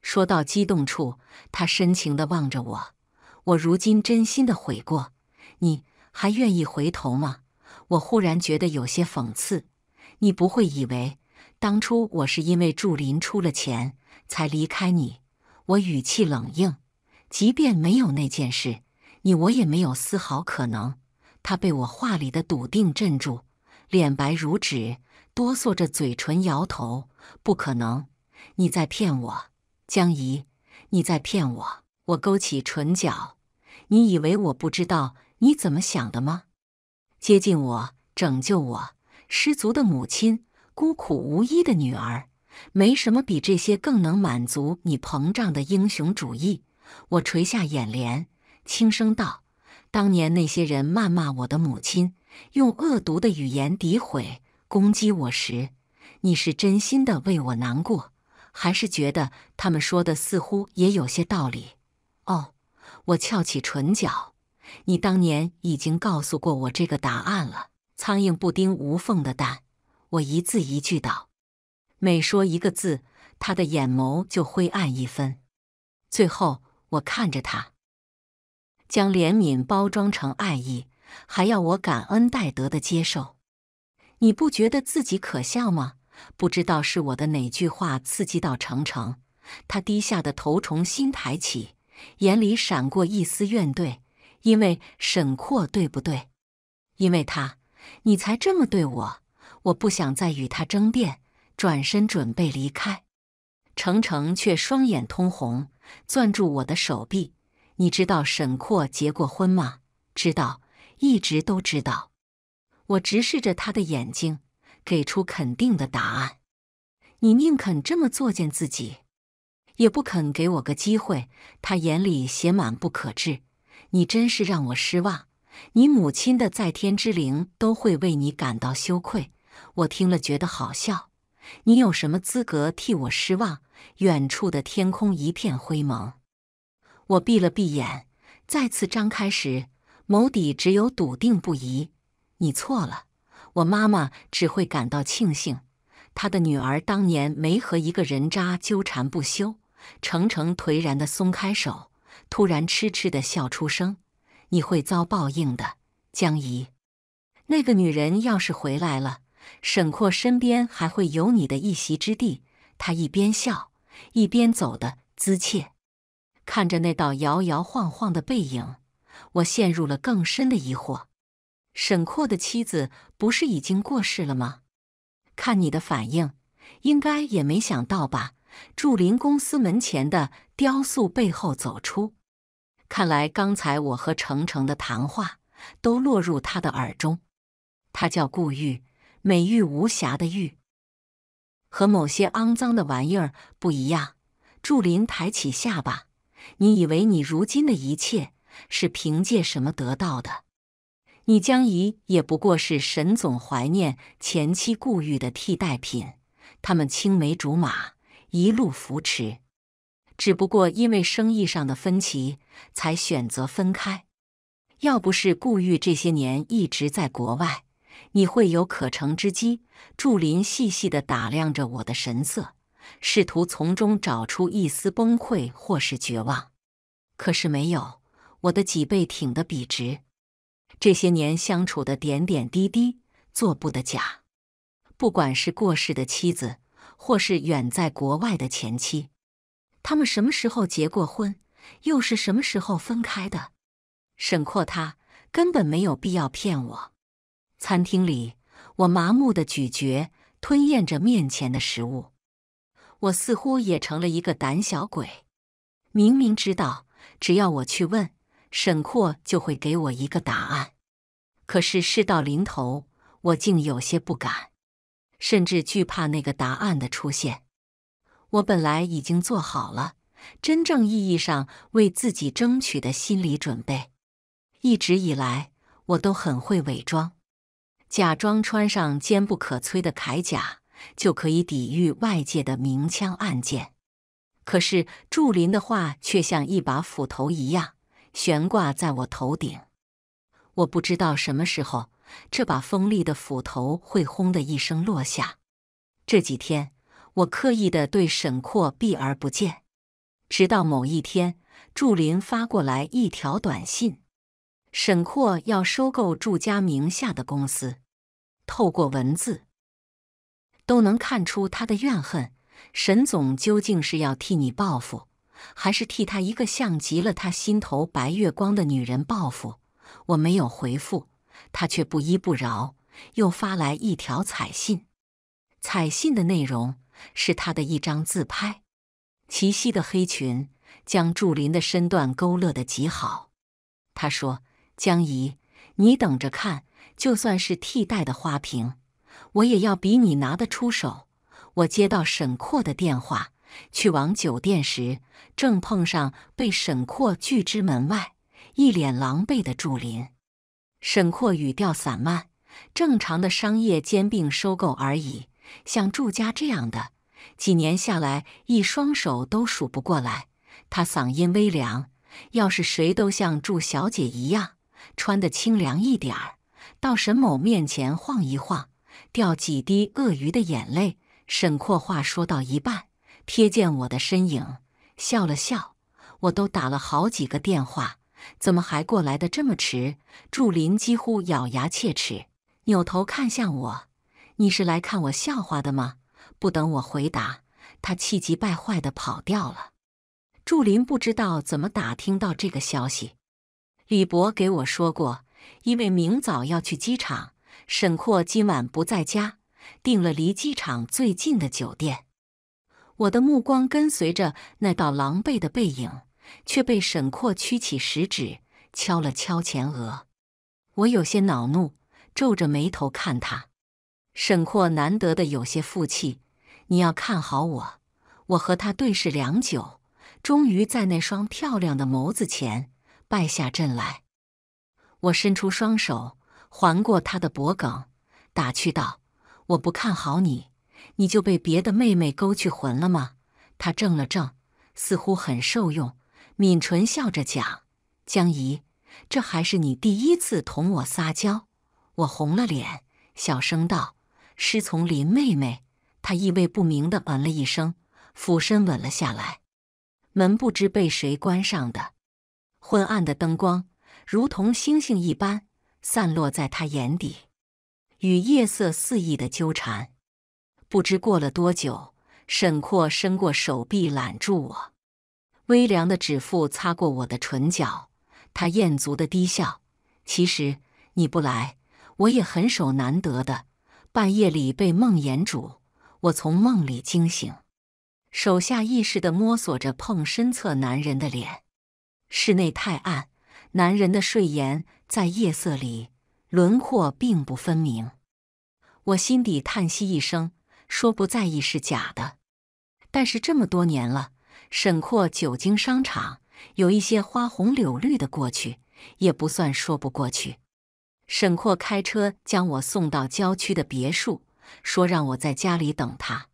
说到激动处，他深情地望着我。我如今真心的悔过，你还愿意回头吗？我忽然觉得有些讽刺。你不会以为，当初我是因为祝林出了钱才离开你？我语气冷硬，即便没有那件事。你我也没有丝毫可能。他被我话里的笃定镇住，脸白如纸，哆嗦着嘴唇，摇头：“不可能，你在骗我，江姨，你在骗我。”我勾起唇角：“你以为我不知道你怎么想的吗？接近我，拯救我，失足的母亲，孤苦无依的女儿，没什么比这些更能满足你膨胀的英雄主义。”我垂下眼帘。轻声道：“当年那些人谩骂我的母亲，用恶毒的语言诋毁、攻击我时，你是真心的为我难过，还是觉得他们说的似乎也有些道理？”哦，我翘起唇角。你当年已经告诉过我这个答案了。苍蝇不叮无缝的蛋。我一字一句道：“每说一个字，他的眼眸就灰暗一分。”最后，我看着他。将怜悯包装成爱意，还要我感恩戴德的接受？你不觉得自己可笑吗？不知道是我的哪句话刺激到程程，他低下的头重新抬起，眼里闪过一丝怨怼。因为沈阔，对不对？因为他，你才这么对我。我不想再与他争辩，转身准备离开，程程却双眼通红，攥住我的手臂。你知道沈括结过婚吗？知道，一直都知道。我直视着他的眼睛，给出肯定的答案。你宁肯这么作践自己，也不肯给我个机会。他眼里写满不可治。你真是让我失望。你母亲的在天之灵都会为你感到羞愧。我听了觉得好笑。你有什么资格替我失望？远处的天空一片灰蒙。我闭了闭眼，再次张开时，眸底只有笃定不疑。你错了，我妈妈只会感到庆幸，她的女儿当年没和一个人渣纠缠不休。程程颓然地松开手，突然痴痴地笑出声：“你会遭报应的，江怡。那个女人要是回来了，沈括身边还会有你的一席之地。”他一边笑，一边走的姿怯。看着那道摇摇晃晃的背影，我陷入了更深的疑惑。沈阔的妻子不是已经过世了吗？看你的反应，应该也没想到吧？祝林公司门前的雕塑背后走出，看来刚才我和程程的谈话都落入他的耳中。他叫顾玉，美玉无瑕的玉，和某些肮脏的玩意儿不一样。祝林抬起下巴。你以为你如今的一切是凭借什么得到的？你江怡也不过是沈总怀念前妻顾玉的替代品。他们青梅竹马，一路扶持，只不过因为生意上的分歧才选择分开。要不是顾玉这些年一直在国外，你会有可乘之机。祝林细细的打量着我的神色。试图从中找出一丝崩溃或是绝望，可是没有。我的脊背挺得笔直，这些年相处的点点滴滴做不得假。不管是过世的妻子，或是远在国外的前妻，他们什么时候结过婚，又是什么时候分开的？沈括他根本没有必要骗我。餐厅里，我麻木的咀嚼、吞咽着面前的食物。我似乎也成了一个胆小鬼，明明知道只要我去问沈括，就会给我一个答案，可是事到临头，我竟有些不敢，甚至惧怕那个答案的出现。我本来已经做好了真正意义上为自己争取的心理准备，一直以来我都很会伪装，假装穿上坚不可摧的铠甲。就可以抵御外界的明枪暗箭，可是祝林的话却像一把斧头一样悬挂在我头顶。我不知道什么时候这把锋利的斧头会“轰”的一声落下。这几天，我刻意的对沈括避而不见，直到某一天，祝林发过来一条短信：沈括要收购祝家名下的公司。透过文字。都能看出他的怨恨。沈总究竟是要替你报复，还是替他一个像极了他心头白月光的女人报复？我没有回复，他却不依不饶，又发来一条彩信。彩信的内容是他的一张自拍，齐膝的黑裙将祝林的身段勾勒得极好。他说：“江怡，你等着看，就算是替代的花瓶。”我也要比你拿得出手。我接到沈括的电话，去往酒店时，正碰上被沈括拒之门外、一脸狼狈的祝林。沈括语调散漫：“正常的商业兼并收购而已，像祝家这样的，几年下来，一双手都数不过来。”他嗓音微凉：“要是谁都像祝小姐一样，穿得清凉一点儿，到沈某面前晃一晃。”掉几滴鳄鱼的眼泪。沈括话说到一半，瞥见我的身影，笑了笑。我都打了好几个电话，怎么还过来的这么迟？祝林几乎咬牙切齿，扭头看向我：“你是来看我笑话的吗？”不等我回答，他气急败坏地跑掉了。祝林不知道怎么打听到这个消息，李博给我说过，因为明早要去机场。沈括今晚不在家，订了离机场最近的酒店。我的目光跟随着那道狼狈的背影，却被沈括屈起食指敲了敲前额。我有些恼怒，皱着眉头看他。沈括难得的有些负气：“你要看好我。”我和他对视良久，终于在那双漂亮的眸子前败下阵来。我伸出双手。环过他的脖颈，打趣道：“我不看好你，你就被别的妹妹勾去魂了吗？”他怔了怔，似乎很受用，抿唇笑着讲：“江怡，这还是你第一次同我撒娇。”我红了脸，小声道：“师从林妹妹。”他意味不明的嗯了一声，俯身吻了下来。门不知被谁关上的，昏暗的灯光如同星星一般。散落在他眼底，与夜色肆意的纠缠。不知过了多久，沈括伸过手臂揽住我，微凉的指腹擦过我的唇角，他餍足的低笑：“其实你不来，我也很守难得的。半夜里被梦魇主，我从梦里惊醒，手下意识的摸索着碰身侧男人的脸。室内太暗，男人的睡颜。”在夜色里，轮廓并不分明。我心底叹息一声，说不在意是假的。但是这么多年了，沈括久经商场，有一些花红柳绿的过去，也不算说不过去。沈括开车将我送到郊区的别墅，说让我在家里等他。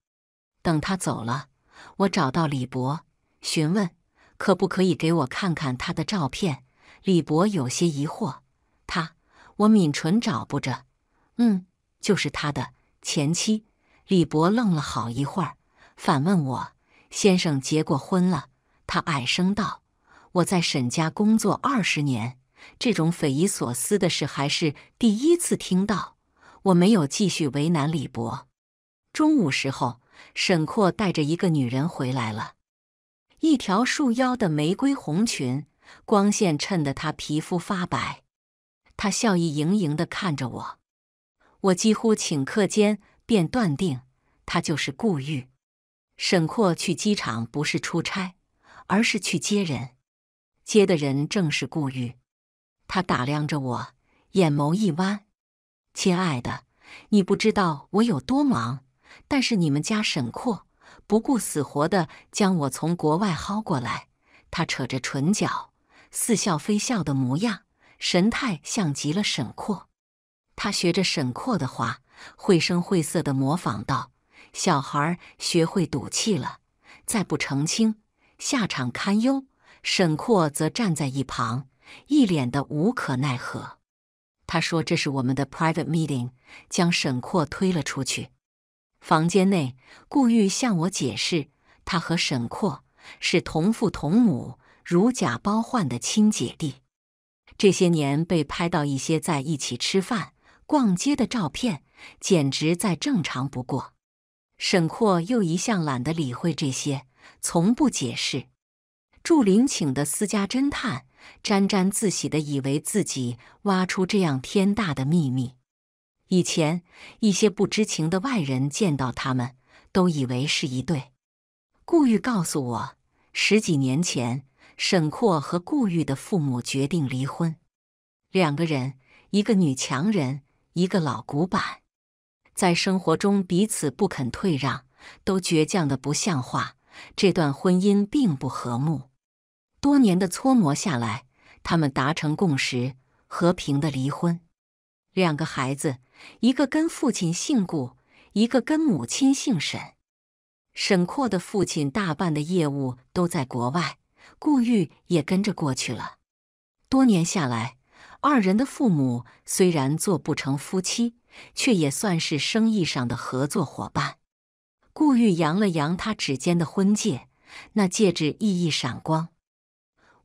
等他走了，我找到李博，询问可不可以给我看看他的照片。李博有些疑惑。我抿唇找不着，嗯，就是他的前妻。李博愣了好一会儿，反问我：“先生结过婚了？”他矮声道：“我在沈家工作二十年，这种匪夷所思的事还是第一次听到。”我没有继续为难李博。中午时候，沈括带着一个女人回来了，一条束腰的玫瑰红裙，光线衬得她皮肤发白。他笑意盈盈的看着我，我几乎顷刻间便断定他就是顾玉。沈括去机场不是出差，而是去接人，接的人正是顾玉。他打量着我，眼眸一弯：“亲爱的，你不知道我有多忙，但是你们家沈括不顾死活的将我从国外薅过来。”他扯着唇角，似笑非笑的模样。神态像极了沈括，他学着沈括的话，绘声绘色地模仿道：“小孩儿学会赌气了，再不澄清，下场堪忧。”沈括则站在一旁，一脸的无可奈何。他说：“这是我们的 private meeting。”将沈括推了出去。房间内，顾玉向我解释，他和沈括是同父同母、如假包换的亲姐弟。这些年被拍到一些在一起吃饭、逛街的照片，简直再正常不过。沈括又一向懒得理会这些，从不解释。祝林请的私家侦探沾沾自喜的，以为自己挖出这样天大的秘密。以前一些不知情的外人见到他们，都以为是一对。顾玉告诉我，十几年前。沈括和顾玉的父母决定离婚。两个人，一个女强人，一个老古板，在生活中彼此不肯退让，都倔强的不像话。这段婚姻并不和睦。多年的磋磨下来，他们达成共识，和平的离婚。两个孩子，一个跟父亲姓顾，一个跟母亲姓沈。沈括的父亲大半的业务都在国外。顾玉也跟着过去了。多年下来，二人的父母虽然做不成夫妻，却也算是生意上的合作伙伴。顾玉扬了扬他指尖的婚戒，那戒指熠熠闪光。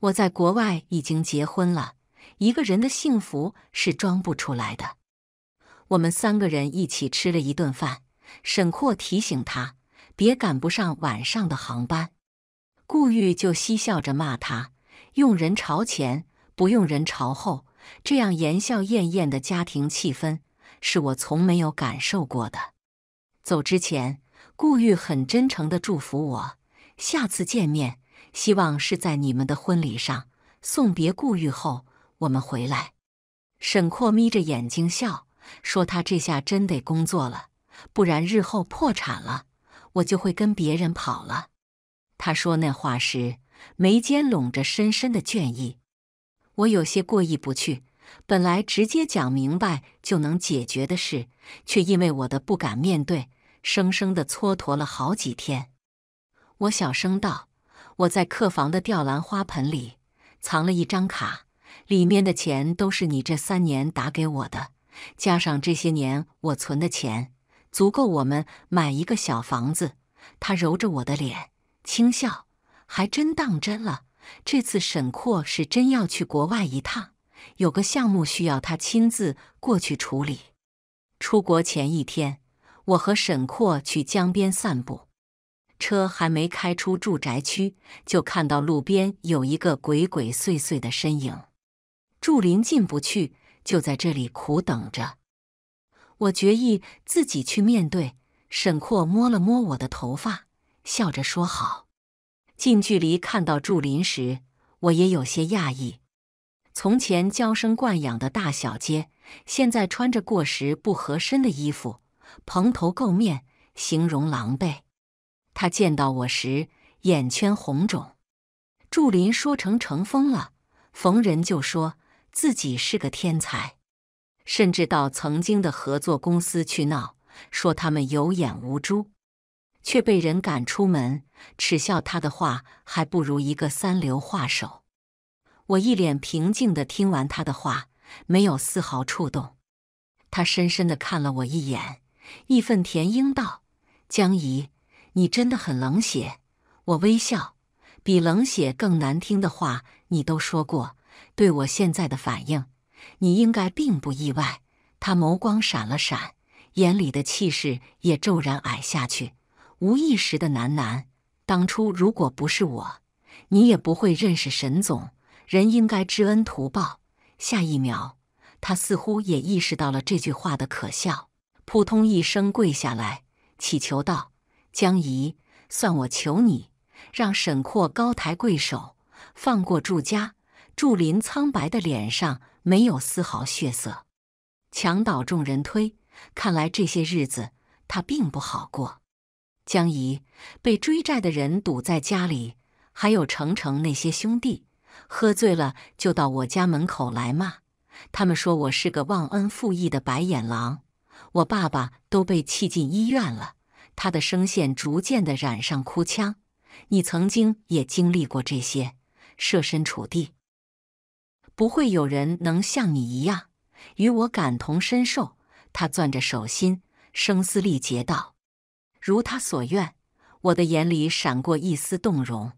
我在国外已经结婚了，一个人的幸福是装不出来的。我们三个人一起吃了一顿饭，沈括提醒他别赶不上晚上的航班。顾玉就嬉笑着骂他：“用人朝前，不用人朝后，这样言笑晏晏的家庭气氛，是我从没有感受过的。”走之前，顾玉很真诚地祝福我：“下次见面，希望是在你们的婚礼上。”送别顾玉后，我们回来。沈阔眯着眼睛笑，说：“他这下真得工作了，不然日后破产了，我就会跟别人跑了。”他说那话时，眉间拢着深深的倦意，我有些过意不去。本来直接讲明白就能解决的事，却因为我的不敢面对，生生的蹉跎了好几天。我小声道：“我在客房的吊兰花盆里藏了一张卡，里面的钱都是你这三年打给我的，加上这些年我存的钱，足够我们买一个小房子。”他揉着我的脸。轻笑，还真当真了。这次沈括是真要去国外一趟，有个项目需要他亲自过去处理。出国前一天，我和沈括去江边散步，车还没开出住宅区，就看到路边有一个鬼鬼祟祟的身影。祝林进不去，就在这里苦等着。我决意自己去面对。沈括摸了摸我的头发。笑着说：“好。”近距离看到祝林时，我也有些讶异。从前娇生惯养的大小姐，现在穿着过时不合身的衣服，蓬头垢面，形容狼狈。他见到我时，眼圈红肿。祝林说：“成成疯了，逢人就说自己是个天才，甚至到曾经的合作公司去闹，说他们有眼无珠。”却被人赶出门，耻笑他的话还不如一个三流画手。我一脸平静的听完他的话，没有丝毫触动。他深深的看了我一眼，义愤填膺道：“江怡，你真的很冷血。”我微笑，比冷血更难听的话你都说过，对我现在的反应，你应该并不意外。他眸光闪了闪，眼里的气势也骤然矮下去。无意识的喃喃：“当初如果不是我，你也不会认识沈总。人应该知恩图报。下一秒，他似乎也意识到了这句话的可笑，扑通一声跪下来，乞求道：“江姨，算我求你，让沈括高抬贵手，放过祝家。”祝林苍白的脸上没有丝毫血色。墙倒众人推，看来这些日子他并不好过。江怡被追债的人堵在家里，还有程程那些兄弟喝醉了就到我家门口来骂。他们说我是个忘恩负义的白眼狼，我爸爸都被气进医院了。他的声线逐渐的染上哭腔。你曾经也经历过这些，设身处地，不会有人能像你一样与我感同身受。他攥着手心，声嘶力竭道。如他所愿，我的眼里闪过一丝动容。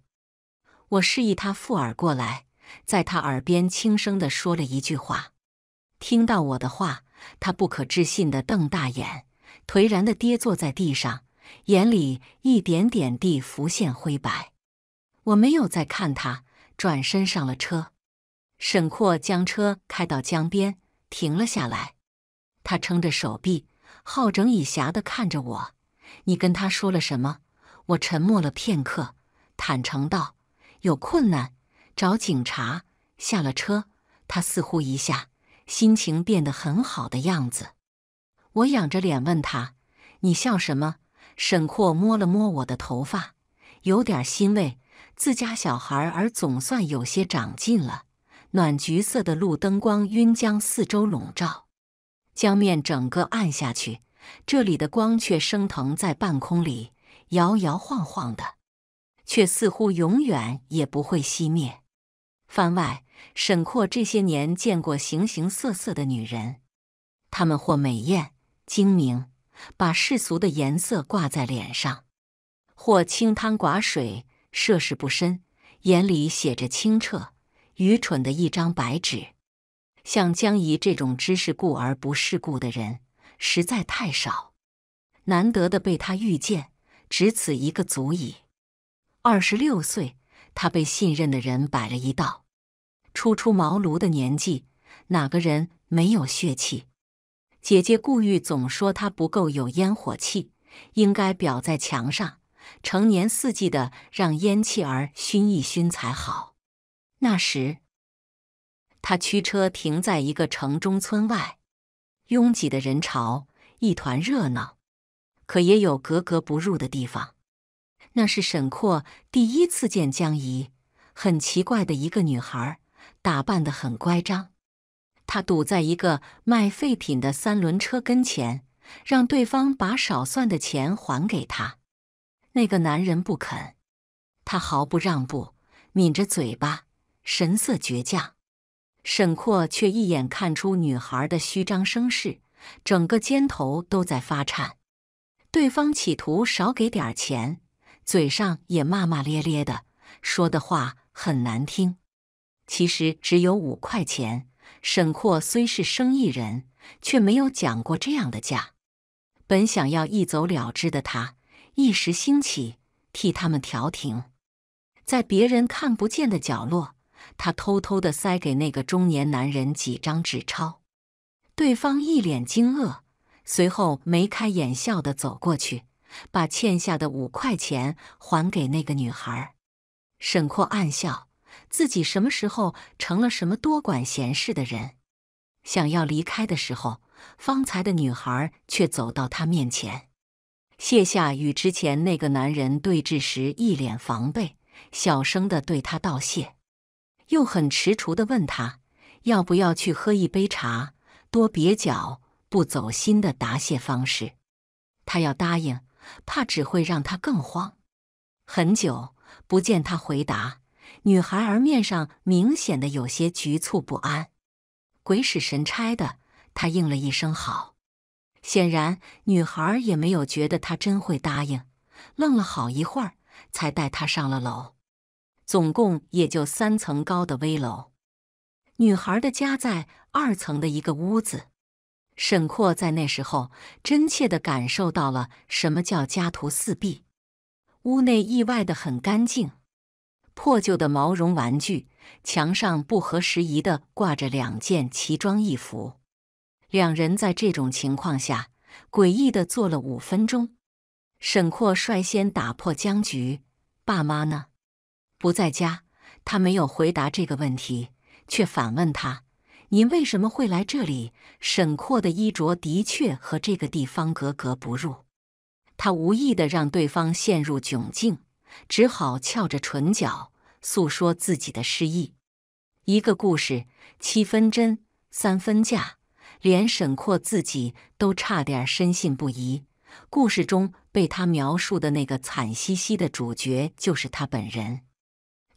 我示意他附耳过来，在他耳边轻声的说了一句话。听到我的话，他不可置信的瞪大眼，颓然的跌坐在地上，眼里一点点地浮现灰白。我没有再看他，转身上了车。沈阔将车开到江边停了下来，他撑着手臂，好整以暇地看着我。你跟他说了什么？我沉默了片刻，坦诚道：“有困难找警察。”下了车，他似乎一下心情变得很好的样子。我仰着脸问他：“你笑什么？”沈括摸了摸我的头发，有点欣慰，自家小孩儿总算有些长进了。暖橘色的路灯光晕将四周笼罩，江面整个暗下去。这里的光却升腾在半空里，摇摇晃晃的，却似乎永远也不会熄灭。番外：沈括这些年见过形形色色的女人，她们或美艳精明，把世俗的颜色挂在脸上；或清汤寡水，涉世不深，眼里写着清澈、愚蠢的一张白纸。像江姨这种知世故而不世故的人。实在太少，难得的被他遇见，只此一个足矣。二十六岁，他被信任的人摆了一道。初出茅庐的年纪，哪个人没有血气？姐姐顾玉总说他不够有烟火气，应该裱在墙上，成年四季的让烟气儿熏一熏才好。那时，他驱车停在一个城中村外。拥挤的人潮，一团热闹，可也有格格不入的地方。那是沈括第一次见江姨，很奇怪的一个女孩，打扮的很乖张。她堵在一个卖废品的三轮车跟前，让对方把少算的钱还给她。那个男人不肯，他毫不让步，抿着嘴巴，神色倔强。沈括却一眼看出女孩的虚张声势，整个肩头都在发颤。对方企图少给点钱，嘴上也骂骂咧咧的，说的话很难听。其实只有五块钱。沈括虽是生意人，却没有讲过这样的价。本想要一走了之的他，一时兴起替他们调停，在别人看不见的角落。他偷偷地塞给那个中年男人几张纸钞，对方一脸惊愕，随后眉开眼笑地走过去，把欠下的五块钱还给那个女孩。沈括暗笑，自己什么时候成了什么多管闲事的人？想要离开的时候，方才的女孩却走到他面前，卸下与之前那个男人对峙时一脸防备，小声地对他道谢。又很踟蹰地问他要不要去喝一杯茶，多蹩脚不走心的答谢方式。他要答应，怕只会让他更慌。很久不见他回答，女孩儿面上明显的有些局促不安。鬼使神差的，他应了一声好。显然，女孩儿也没有觉得他真会答应，愣了好一会儿，才带他上了楼。总共也就三层高的危楼，女孩的家在二层的一个屋子。沈括在那时候真切的感受到了什么叫家徒四壁。屋内意外的很干净，破旧的毛绒玩具，墙上不合时宜的挂着两件奇装异服。两人在这种情况下，诡异的坐了五分钟。沈括率先打破僵局：“爸妈呢？”不在家，他没有回答这个问题，却反问他：“你为什么会来这里？”沈括的衣着的确和这个地方格格不入，他无意的让对方陷入窘境，只好翘着唇角诉说自己的失意。一个故事，七分真，三分假，连沈括自己都差点深信不疑。故事中被他描述的那个惨兮兮的主角，就是他本人。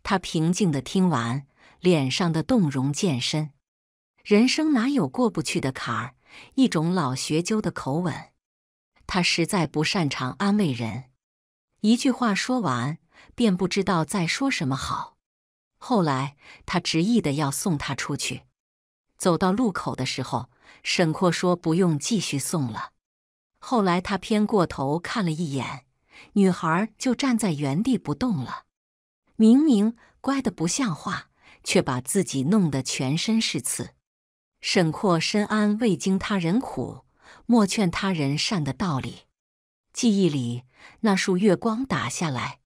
他平静地听完，脸上的动容渐深。人生哪有过不去的坎儿？一种老学究的口吻。他实在不擅长安慰人，一句话说完，便不知道再说什么好。后来，他执意的要送他出去。走到路口的时候，沈括说不用继续送了。后来，他偏过头看了一眼，女孩就站在原地不动了。明明乖得不像话，却把自己弄得全身是刺。沈括深谙“未经他人苦，莫劝他人善”的道理。记忆里那束月光打下来，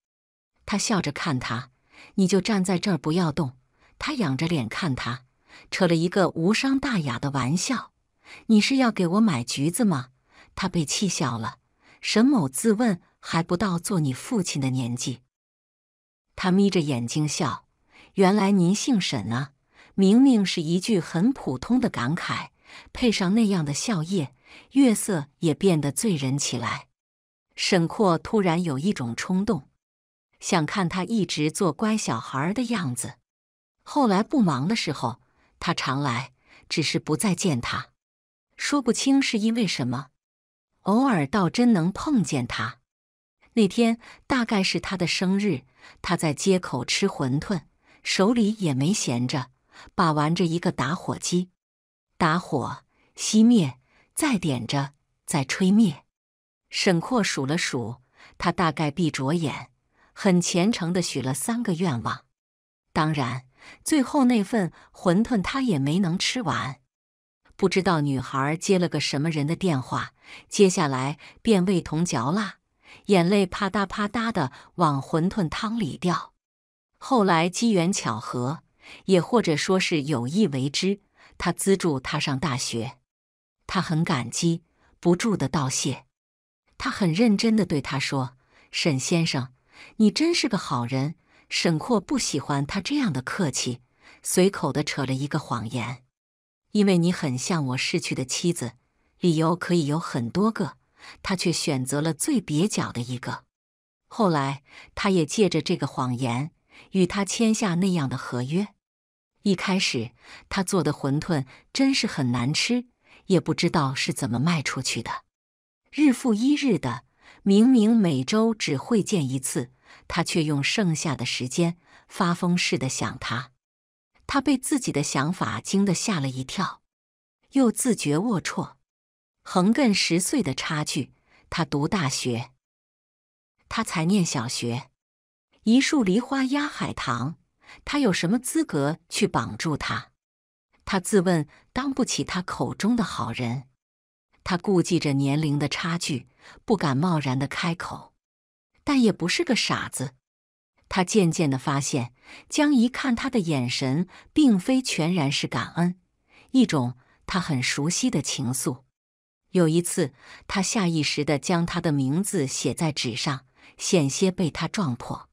他笑着看他，你就站在这儿，不要动。他仰着脸看他，扯了一个无伤大雅的玩笑：“你是要给我买橘子吗？”他被气笑了。沈某自问还不到做你父亲的年纪。他眯着眼睛笑，原来您姓沈啊！明明是一句很普通的感慨，配上那样的笑靥，月色也变得醉人起来。沈括突然有一种冲动，想看他一直做乖小孩的样子。后来不忙的时候，他常来，只是不再见他，说不清是因为什么。偶尔倒真能碰见他。那天大概是他的生日，他在街口吃馄饨，手里也没闲着，把玩着一个打火机，打火、熄灭、再点着、再吹灭。沈括数了数，他大概闭着眼，很虔诚的许了三个愿望。当然，最后那份馄饨他也没能吃完。不知道女孩接了个什么人的电话，接下来便味同嚼蜡。眼泪啪嗒啪嗒的往馄饨汤里掉。后来机缘巧合，也或者说是有意为之，他资助他上大学。他很感激，不住的道谢。他很认真的对他说：“沈先生，你真是个好人。”沈括不喜欢他这样的客气，随口的扯了一个谎言：“因为你很像我逝去的妻子，理由可以有很多个。”他却选择了最蹩脚的一个。后来，他也借着这个谎言与他签下那样的合约。一开始，他做的馄饨真是很难吃，也不知道是怎么卖出去的。日复一日的，明明每周只会见一次，他却用剩下的时间发疯似的想他。他被自己的想法惊得吓了一跳，又自觉龌龊。横亘十岁的差距，他读大学，他才念小学。一树梨花压海棠，他有什么资格去绑住他？他自问当不起他口中的好人。他顾忌着年龄的差距，不敢贸然的开口。但也不是个傻子，他渐渐的发现，江怡看他的眼神，并非全然是感恩，一种他很熟悉的情愫。有一次，他下意识的将他的名字写在纸上，险些被他撞破。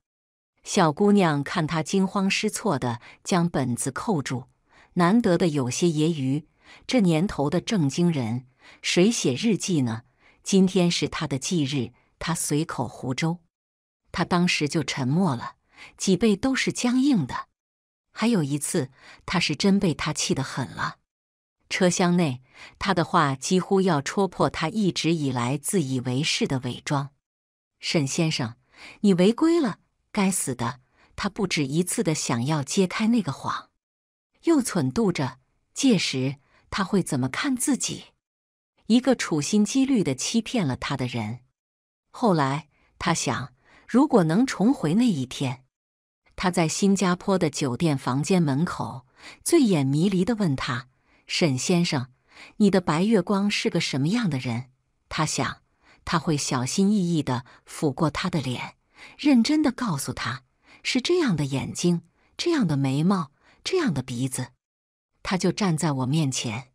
小姑娘看他惊慌失措的将本子扣住，难得的有些揶揄：“这年头的正经人，谁写日记呢？”今天是他的忌日，他随口胡诌。他当时就沉默了，脊背都是僵硬的。还有一次，他是真被他气得狠了。车厢内，他的话几乎要戳破他一直以来自以为是的伪装。沈先生，你违规了！该死的，他不止一次的想要揭开那个谎，又忖度着届时他会怎么看自己——一个处心积虑的欺骗了他的人。后来他想，如果能重回那一天，他在新加坡的酒店房间门口，醉眼迷离的问他。沈先生，你的白月光是个什么样的人？他想，他会小心翼翼的抚过他的脸，认真的告诉他，是这样的眼睛，这样的眉毛，这样的鼻子。他就站在我面前，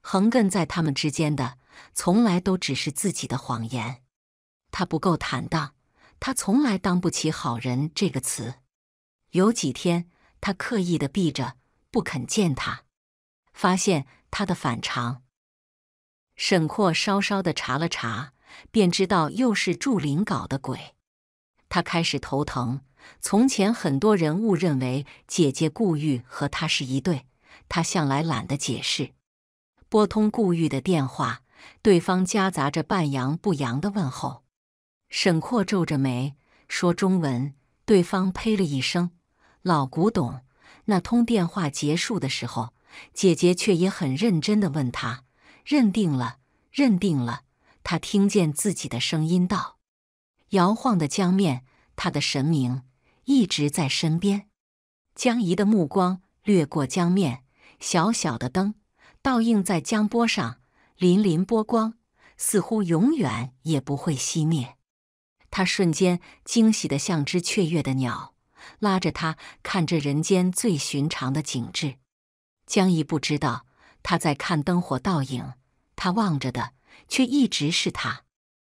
横亘在他们之间的，从来都只是自己的谎言。他不够坦荡，他从来当不起“好人”这个词。有几天，他刻意的避着，不肯见他。发现他的反常，沈括稍稍的查了查，便知道又是祝林搞的鬼。他开始头疼。从前很多人误认为姐姐顾玉和他是一对，他向来懒得解释。拨通顾玉的电话，对方夹杂着半阳不阳的问候。沈括皱着眉说中文，对方呸了一声：“老古董。”那通电话结束的时候。姐姐却也很认真地问他：“认定了，认定了。”他听见自己的声音道：“摇晃的江面，他的神明一直在身边。”江怡的目光掠过江面，小小的灯倒映在江波上，粼粼波光似乎永远也不会熄灭。他瞬间惊喜的像只雀跃的鸟，拉着他看这人间最寻常的景致。江毅不知道他在看灯火倒影，他望着的却一直是他，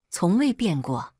从未变过。